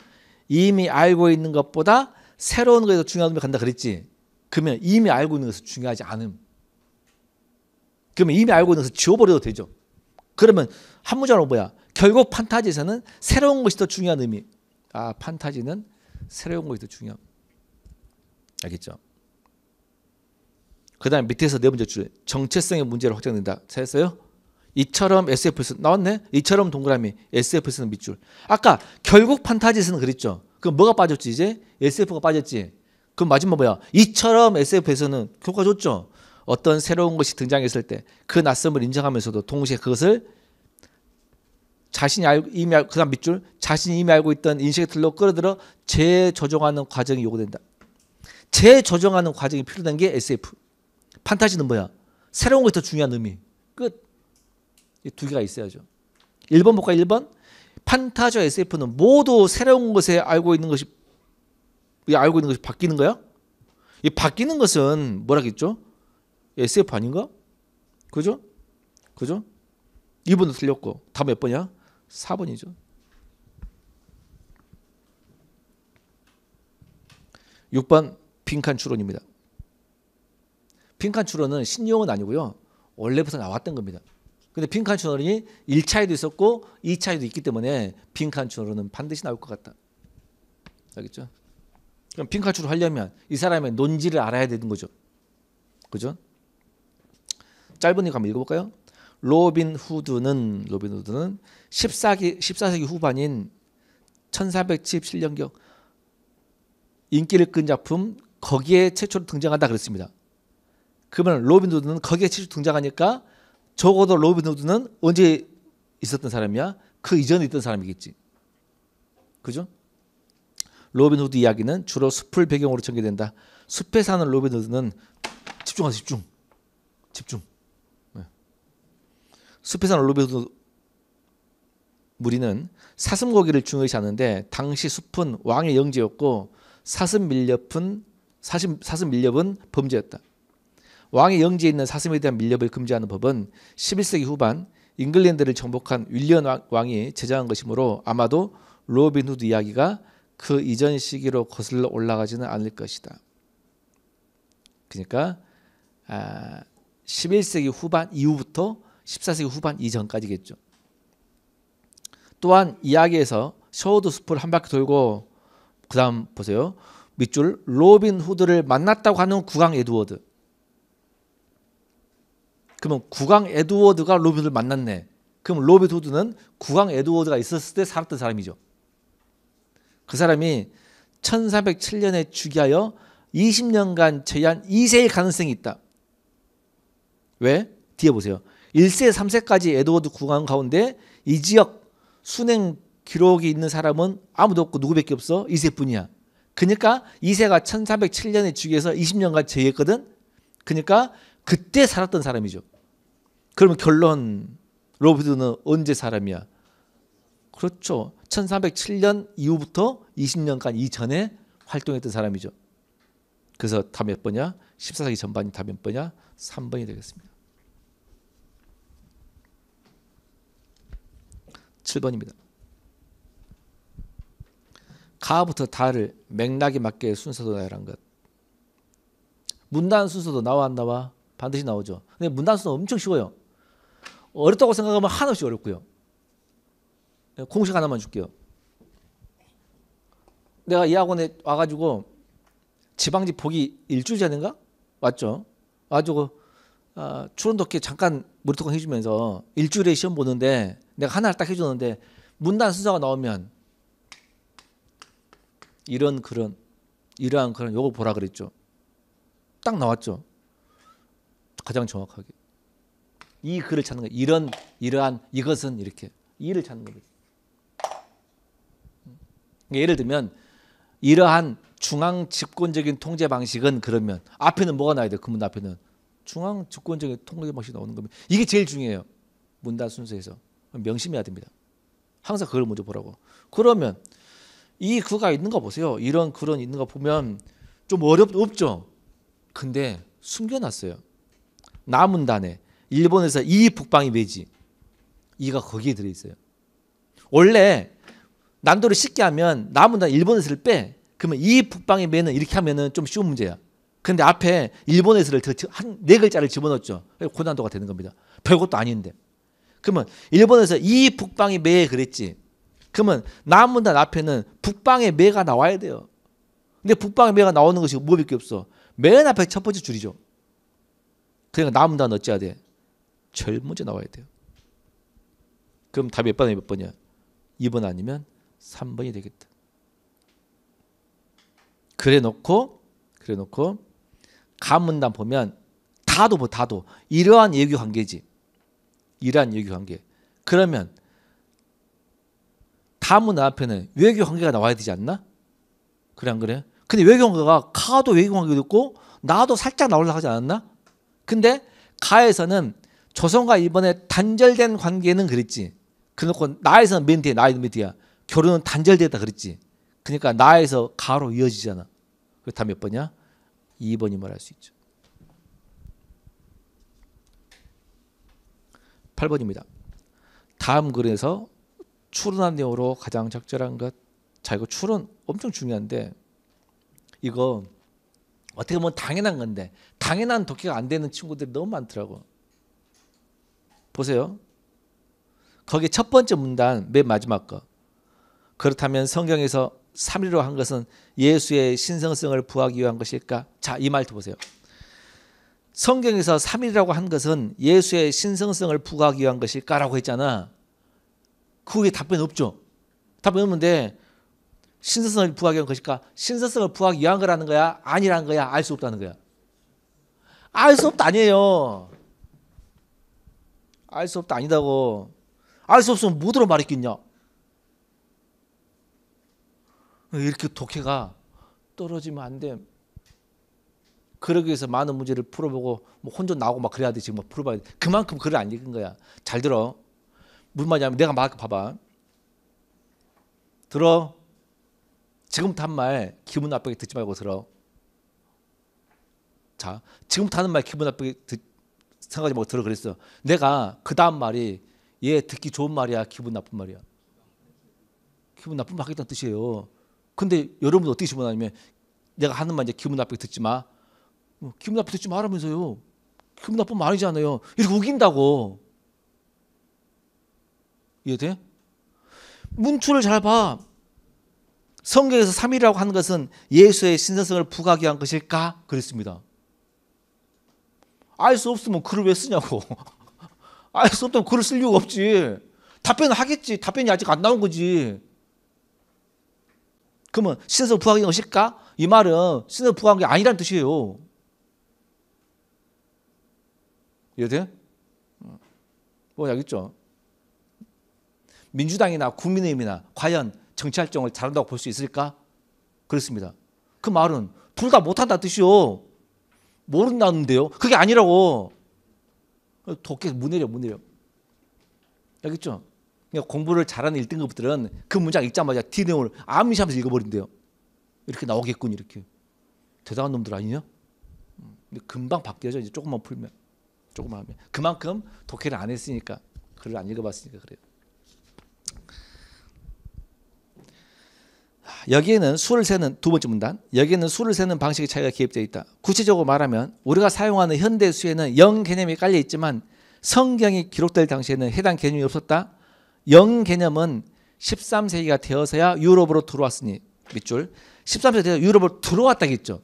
이미 알고 있는 것보다 새로운 것이 더중요한게 간다 그랬지. 그러면 이미 알고 있는 것은 중요하지 않음. 그러면 이미 알고 있는 것을 지워버려도 되죠. 그러면 한문자로 뭐야? 결국 판타지에서는 새로운 것이 더 중요한 의미. 아 판타지는 새로운 것이 더 중요함. 알겠죠? 그 다음 밑에서 네 번째 줄 정체성의 문제를 확정된다 찾았어요? 이처럼 s f 에서 나왔네. 이처럼 동그라미. SFS는 밑줄. 아까 결국 판타지에서는 그랬죠. 그럼 뭐가 빠졌지 이제? SF가 빠졌지. 그럼 마지막 뭐야? 이처럼 SF에서는 교과 줬죠. 어떤 새로운 것이 등장했을 때 그 낯섦을 인정하면서도 동시에 그것을 자신이 알, 이미 알, 그다음 밑줄 자신이 이미 알고 있던 인식의 틀로 끌어들어 재조정하는 과정이 요구된다. 재조정하는 과정이 필요한 게 SF. 판타지는 뭐야? 새로운 것이 더 중요한 의미. 끝. 이두 개가 있어야죠. 1번 볼까 1번. 판타지와 SF는 모두 새로운 것에 알고 있는 것이 알고 있는 것이 바뀌는 거야? 이 바뀌는 것은 뭐라겠죠? SF 아닌가? 그죠? 그죠? 2번도 틀렸고 답몇 번이야? 4번이죠. 6번 빈칸 추론입니다. 빈칸 추론은 신용은 아니고요. 원래부터 나왔던 겁니다. 근데 빈칸 추론이 1차에도 있었고 2차에도 있기 때문에 빈칸 추론은 반드시 나올 것 같다. 알겠죠? 그럼 빈칸 추론 하려면 이 사람의 논지를 알아야 되는 거죠. 그죠? 짧은 이거 한번 읽어볼까요? 로빈 후드는 로빈 후드는 14기, 14세기 후반인 1477년경 인기를 끈 작품 거기에 최초로 등장한다 그랬습니다. 그러면 로빈 후드는 거기에 최초 등장하니까 적어도 로빈 후드는 언제 있었던 사람이야? 그 이전에 있던 사람이겠지. 그죠? 로빈 후드 이야기는 주로 숲을 배경으로 전개된다. 숲에 사는 로빈 후드는 집중하세요. 집중. 집중. 네. 숲에 사는 로빈 후드 무리는 사슴고기를 중요시하는데 당시 숲은 왕의 영지였고 사슴 밀렵은 사슴, 사슴 밀렵은 범죄였다. 왕의 영지에 있는 사슴에 대한 밀렵을 금지하는 법은 11세기 후반 잉글랜드를 정복한 윌리엄 왕이 제정한 것이므로 아마도 로빈 후드 이야기가 그 이전 시기로 거슬러 올라가지는 않을 것이다. 그러니까 아, 11세기 후반 이후부터 14세기 후반 이전까지겠죠. 또한 이야기에서 셔우드 숲을 한 바퀴 돌고 그 다음 보세요. 밑줄 로빈 후드를 만났다고 하는 국왕 에드워드 그러면 국왕 에드워드가 로빈을 만났네. 그럼 로빈 후드는 국왕 에드워드가 있었을 때 살았던 사람이죠. 그 사람이 1407년에 즉위하여 20년간 제한 2세의 가능성이 있다. 왜? 뒤에 보세요. 1세, 3세까지 에드워드 국왕 가운데 이 지역 순행 기록이 있는 사람은 아무도 없고 누구밖에 없어? 2세뿐이야. 그러니까 2세가 1407년에 즉위해서 20년간 제위했거든. 그러니까 그때 살았던 사람이죠. 그러면 결론 로비드는 언제 사람이야? 그렇죠. 1307년 이후부터 20년간 이전에 활동했던 사람이죠. 그래서 다몇 번이야? 14세기 전반이 다몇 번이야? 3번이 되겠습니다. 7번입니다. 가부터 다를 맥락에 맞게 순서도 나열한 것. 문단 순서도 나와 안 나와? 반드시 나오죠. 근데 문단 순서 엄청 쉬워요. 어렵다고 생각하면 한없이 어렵고요. 네, 공식 하나만 줄게요. 내가 이 학원에 와가지고 지방지 보기 일주일 전인가 왔죠. 와가지고 아, 추론독기 잠깐 머리통 해주면서 일주일에 시험 보는데 내가 하나를 딱 해주는데 문단 순서가 나오면 이런 그런 이러한 그런 요거 보라 그랬죠. 딱 나왔죠. 가장 정확하게. 이 글을 찾는 거 이런 이러한 이것은 이렇게 이를 찾는 거죠. 그러니까 예를 들면 이러한 중앙 집권적인 통제 방식은 그러면 앞에는 뭐가 나야 돼요? 그 문 앞에는 중앙 집권적인 통제 방식이 나오는 겁니다. 이게 제일 중요해요. 문단 순서에서 명심해야 됩니다. 항상 그걸 먼저 보라고. 그러면 이 그가 있는가 보세요. 이런 그런 있는가 보면 좀 어렵 없죠. 근데 숨겨놨어요. 남은 단에 일본에서 이 북방이 왜지? 이가 거기에 들어있어요. 원래 난도를 쉽게 하면 남은 나 일본에서를 빼. 그러면 이 북방의 매는 이렇게 하면은 좀 쉬운 문제야. 근데 앞에 일본에서를 한 네 글자를 집어넣었죠. 고난도가 되는 겁니다. 별것도 아닌데. 그러면 일본에서 이 북방의 매에 그랬지. 그러면 남은 단 앞에는 북방의 매가 나와야 돼요. 근데 북방의 매가 나오는 것이 뭐밖에 없어. 맨 앞에 첫 번째 줄이죠. 그러니까 남은 단 어찌해야 돼? 절 먼저 나와야 돼요. 그럼 답이 몇 번이 몇 번이야? 2번 아니면 3번이 되겠다. 그래 놓고 그래 놓고 가문단 보면 다도 뭐 다도 이러한 예교 관계지. 이러한 예교 관계. 그러면 다문 앞에는 외교 관계가 나와야 되지 않나? 그래 안 그래? 근데 외교 관계가 가도 외교 관계도 있고 나도 살짝 나올라 하지 않았나? 근데 가에서는 조선과 일본의 단절된 관계는 그랬지. 그놓고 나에서는 맨 뒤에 나의 맨 뒤야. 결혼은 단절됐다 그랬지. 그러니까 나에서 가로 이어지잖아. 그렇다 몇 번이야? 2번이 말할 수 있죠. 8번입니다. 다음 글에서 추론한 내용으로 가장 적절한 것. 자 이거 추론 엄청 중요한데 이거 어떻게 보면 당연한 건데 당연한 독해가 안 되는 친구들이 너무 많더라고. 보세요. 거기 첫 번째 문단 맨 마지막 거. 그렇다면 성경에서 삼위로 한 것은 예수의 신성성을 부하기 위한 것일까? 자, 이 말도 보세요. 성경에서 삼위라고한 것은 예수의 신성성을 부하기 위한 것일까라고 했잖아. 그게 답변 없죠. 답변 없는데 신성성을 부하기 위한 것일까? 신성성을 부하기 위한 거라는 거야? 아니라는 거야? 알 수 없다는 거야. 알 수 없다 아니에요. 알수 없다 아니다고 알 수 없으면 뭐들어 말했겠냐 이렇게 독해가 떨어지면 안 돼. 그러기 위해서 많은 문제를 풀어보고 뭐 혼전 나오고 막 그래야 되지 뭐 풀어봐야 돼. 그만큼 글을 안 읽은 거야. 잘 들어. 무슨 말이냐면 내가 막 봐봐. 들어. 지금부터 한말 기분 나쁘게 듣지 말고 들어. 자, 지금부터 하는 말 기분 나쁘게 듣, 생각하지 못고 들어 그랬어. 내가 그 다음 말이 얘 듣기 좋은 말이야, 기분 나쁜 말이야. 기분 나쁜 말 하겠다는 뜻이에요. 근데 여러분 어떻게 질문하냐면 내가 하는 말 이제 기분 나쁘게 듣지 마. 어, 기분 나쁘게 듣지 말하면서요. 기분 나쁜 말이잖아요. 이렇게 우긴다고. 이해돼? 문투를 잘 봐. 성경에서 3일이라고 하는 것은 예수의 신성성을 부각한 것일까? 그랬습니다. 알수 없으면 글을 왜 쓰냐고. 알 수 없다면 글을 쓸 이유가 없지. 답변을 하겠지. 답변이 아직 안 나온 거지. 그러면 신에서 부하게 것일까? 이 말은 신에서 부하한 게 아니라는 뜻이에요. 이해돼? 어. 뭐 알겠죠? 민주당이나 국민의힘이나 과연 정치 활동을 잘한다고 볼 수 있을까? 그렇습니다. 그 말은 둘 다 못한다 뜻이요. 모른다는데요. 그게 아니라고. 도깨 문 내려 문 내려. 알겠죠? 그러니까 공부를 잘하는 1등급들은 그 문장 읽자마자 디내용을 암시하면서 읽어버린대요. 이렇게 나오겠군 이렇게. 대단한 놈들 아니냐? 근데 금방 바뀌어져 이제 조금만 풀면 조금만 하면 그만큼 독해를 안 했으니까 글을 안 읽어봤으니까 그래요. 여기에는 수를 세는 두 번째 문단 여기에는 수를 세는 방식의 차이가 개입되어 있다. 구체적으로 말하면 우리가 사용하는 현대 수에는 영 개념이 깔려 있지만 성경이 기록될 당시에는 해당 개념이 없었다. 영 개념은 13세기가 되어서야 유럽으로 들어왔으니 밑줄 13세기 가 되어 유럽으로 들어왔다겠죠.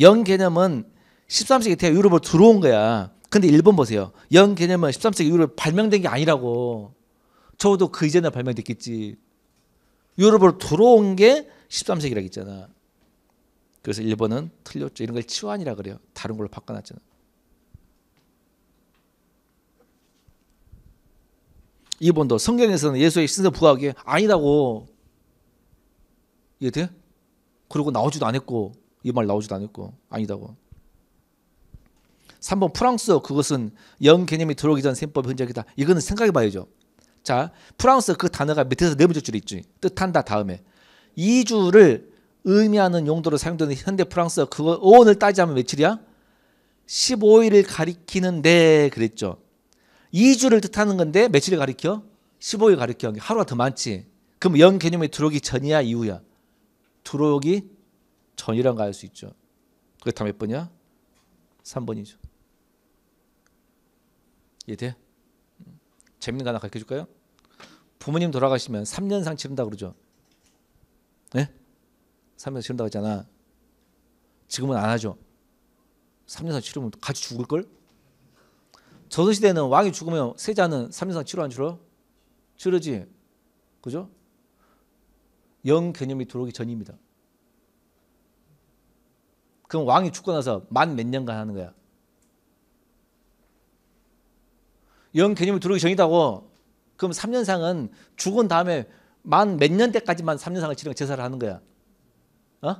영 개념은 13세기 되어 유럽으로 들어온 거야. 근데 1번 보세요. 영 개념은 13세기 유럽 발명된 게 아니라고. 적어도 그 이전에 발명됐겠지. 유럽으로 들어온 게 13세기라 했잖아. 그래서 일본은 틀렸죠. 이런 걸 치환이라 그래요. 다른 걸로 바꿔놨잖아. 일본도 성경에서는 예수의 신성 부하기 아니라고 이해돼? 그리고 나오지도 않았고 이 말 나오지도 않았고 아니다고. 3번 프랑스 그것은 영 개념이 들어오기 전 셈법의 흔적이다. 이거는 생각해 봐야죠. 자, 프랑스 그 단어가 밑에서 네 번째 줄에 있지. 뜻한다 다음에. 이주를 의미하는 용도로 사용되는 현대 프랑스어 그 어원을 따지자면 며칠이야? 15일을 가리키는데 그랬죠. 2주를 뜻하는 건데 며칠을 가리켜? 15일 가리켜. 하루가 더 많지. 그럼 영 개념이 들어오기 전이야 이후야? 들어오기 전이란 거알 수 있죠. 그게 다몇 번이야? 3번이죠. 이해돼? 음. 재밌는 거 하나 가르쳐 줄까요? 부모님 돌아가시면 3년상 치른다 그러죠. 네? 예? 3년상 치른다고 했잖아. 지금은 안 하죠. 3년상 치르면 같이 죽을 걸? 조선 시대는 왕이 죽으면 세자는 3년상 치러 안 치러? 치르지. 그죠? 영 개념이 들어오기 전입니다. 그럼 왕이 죽고 나서 만 몇 년간 하는 거야. 영 개념이 들어오기 전이다고 그럼 3년상은 죽은 다음에 만 몇 년 때까지만 3년상을 치르고 제사를 하는 거야. 어?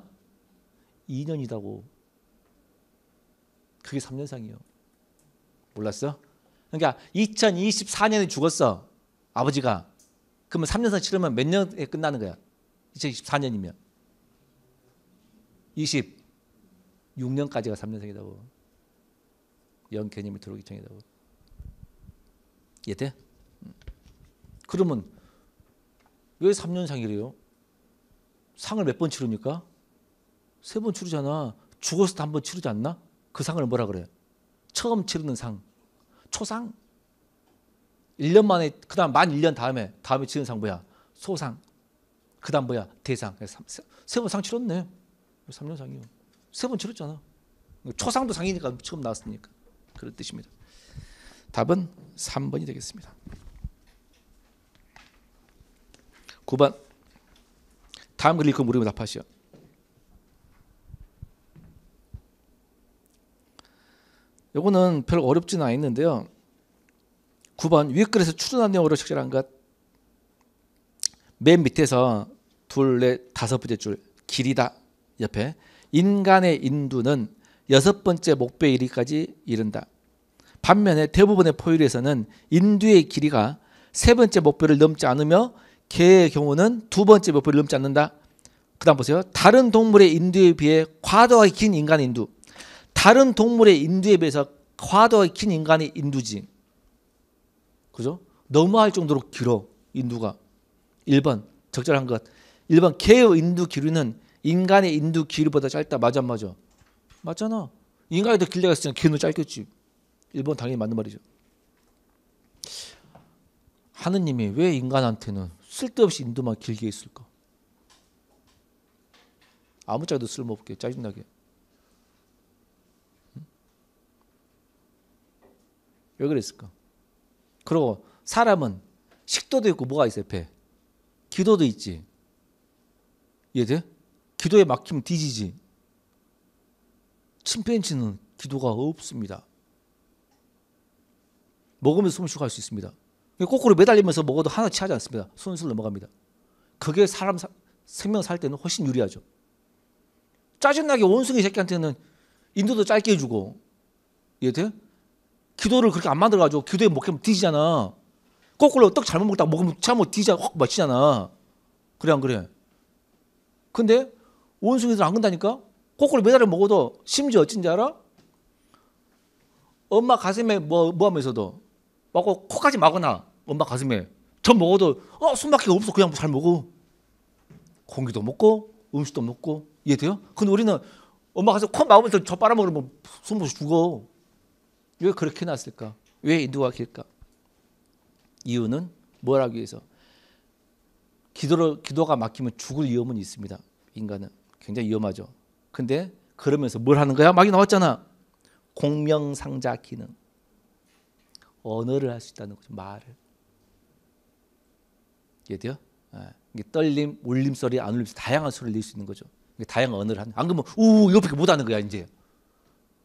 2년이다고 그게 3년상이요. 몰랐어? 그러니까 2024년에 죽었어. 아버지가. 그러면 3년상 치르면 몇 년에 끝나는 거야? 2024년이면. 26년까지가 3년생이다고영 개념이 들어오기 전이다고 이해돼? 그러면 왜 3년 상이래요? 상을 몇 번 치르니까? 세 번 치르잖아. 죽어서도 한번 치르지 않나? 그 상을 뭐라 그래? 처음 치르는 상. 초상. 1년 만에 그다음 만 1년 다음에 다음에 치른 상 뭐야? 소상. 그다음 뭐야? 대상. 세 번 상 치렀네. 3년 상이요. 세 번 치렀잖아. 초상도 상이니까 처음 나왔으니까. 그런 뜻입니다. 답은 3번이 되겠습니다. 9번 다음 글 읽고 물으면 답하시오. 요거는 별 어렵진 않았는데요. 9번 위 글에서 추론한 내용으로 적절한 것. 맨 밑에서 둘, 넷, 다섯 번째 줄 길이다 옆에 인간의 인두는 여섯 번째 목배 길이까지 이른다. 반면에 대부분의 포유류에서는 인두의 길이가 세 번째 목표를 넘지 않으며 개의 경우는 두 번째 몇번를 넘지 않는다. 그다음 보세요. 다른 동물의 인두에 비해 과도하게 긴인간 인두. 다른 동물의 인두에 비해서 과도하게 긴 인간의 인두지. 그죠? 너무할 정도로 길어 인두가. 1번 적절한 것. 1번 개의 인두 길이는 인간의 인두 길이보다 짧다. 맞아 맞아. 맞잖아. 인간이 더 길게 갔으면까 개는 짧겠지. 1번 당연히 맞는 말이죠. 하느님이 왜 인간한테는 쓸데없이 인도만 길게 있을까? 아무짝에도 쓸모없게 짜증나게. 응? 왜 그랬을까? 그리고 사람은 식도도 있고 뭐가 있어요? 배. 기도도 있지. 이해돼? 기도에 막히면 뒤지지. 침팬지는 기도가 없습니다. 먹으면서 숨쉬고 할 수 있습니다. 거꾸로 매달리면서 먹어도 하나 치하지 않습니다. 순수 넘어갑니다. 그게 사람 사, 생명 살 때는 훨씬 유리하죠. 짜증나게 원숭이 새끼한테는 인도도 짧게 해 주고 이해돼? 기도를 그렇게 안 만들어가지고 기도에 먹히면 뒤지잖아. 거꾸로 떡 잘못 먹다 먹으면 잘못 뭐 뒤져 확 맞히잖아. 그래 안 그래? 근데 원숭이들 안 건다니까? 거꾸로 매달려 먹어도 심지어 어쩐지 알아? 엄마 가슴에 뭐, 뭐 하면서도 막고 코까지 막거나 엄마 가슴에 전 먹어도 어 숨막히가 없어 그냥 잘 먹어 공기도 먹고 음식도 먹고 이해돼요? 근데 우리는 엄마 가서 코 막으면서 저 빨아먹으면 뭐 숨못 죽어 왜 그렇게 났을까? 왜 인도가 길까? 이유는 뭘 하기 위해서 기도를, 기도가 막히면 죽을 위험은 있습니다 인간은 굉장히 위험하죠 근데 그러면서 뭘 하는 거야? 막이 나왔잖아 공명상자 기능 언어를 할 수 있다는 거죠. 말을. 이해돼요? 예. 떨림, 울림 소리, 안 울림 소리 다양한 소리를 낼 수 있는 거죠. 다양한 언어를 하는. 안 그러면 우 이거밖에 못 하는 거야 이제.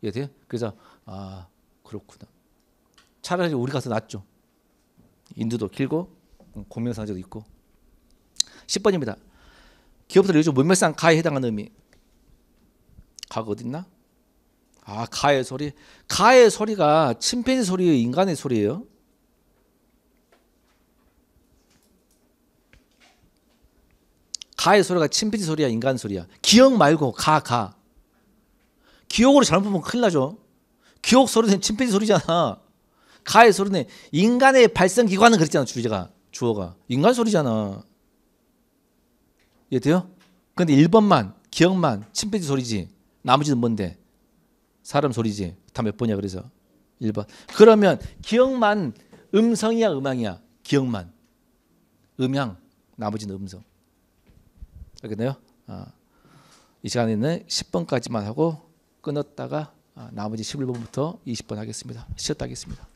이해돼요? 그래서 아 그렇구나. 차라리 우리 가서 낫죠. 인두도 길고 공명상자도 음, 있고. 1번입니다 기업들 요즘 몇몇상 가에 해당하는 의미. 가가 어딨나? 아 가의 소리 가의 소리가 침팬지 소리예요 인간의 소리예요 가의 소리가 침팬지 소리야 인간 소리야 기억 말고 가가 가. 기억으로 잘못 보면 큰일 나죠 기억 소리는 침팬지 소리잖아 가의 소리는 인간의 발생 기관은 그랬잖아 주제가 주어가 인간 소리잖아 이해돼요? 근데 1번만 기억만 침팬지 소리지 나머지는 뭔데 사람 소리지. 다 몇 번이야 그래서 1번. 그러면 기억만 음성이야 음향이야? 기억만. 음향. 나머지는 음성. 알겠나요? 아, 이 시간에는 10번까지만 하고 끊었다가 아, 나머지 11번부터 20번 하겠습니다. 쉬었다 하겠습니다.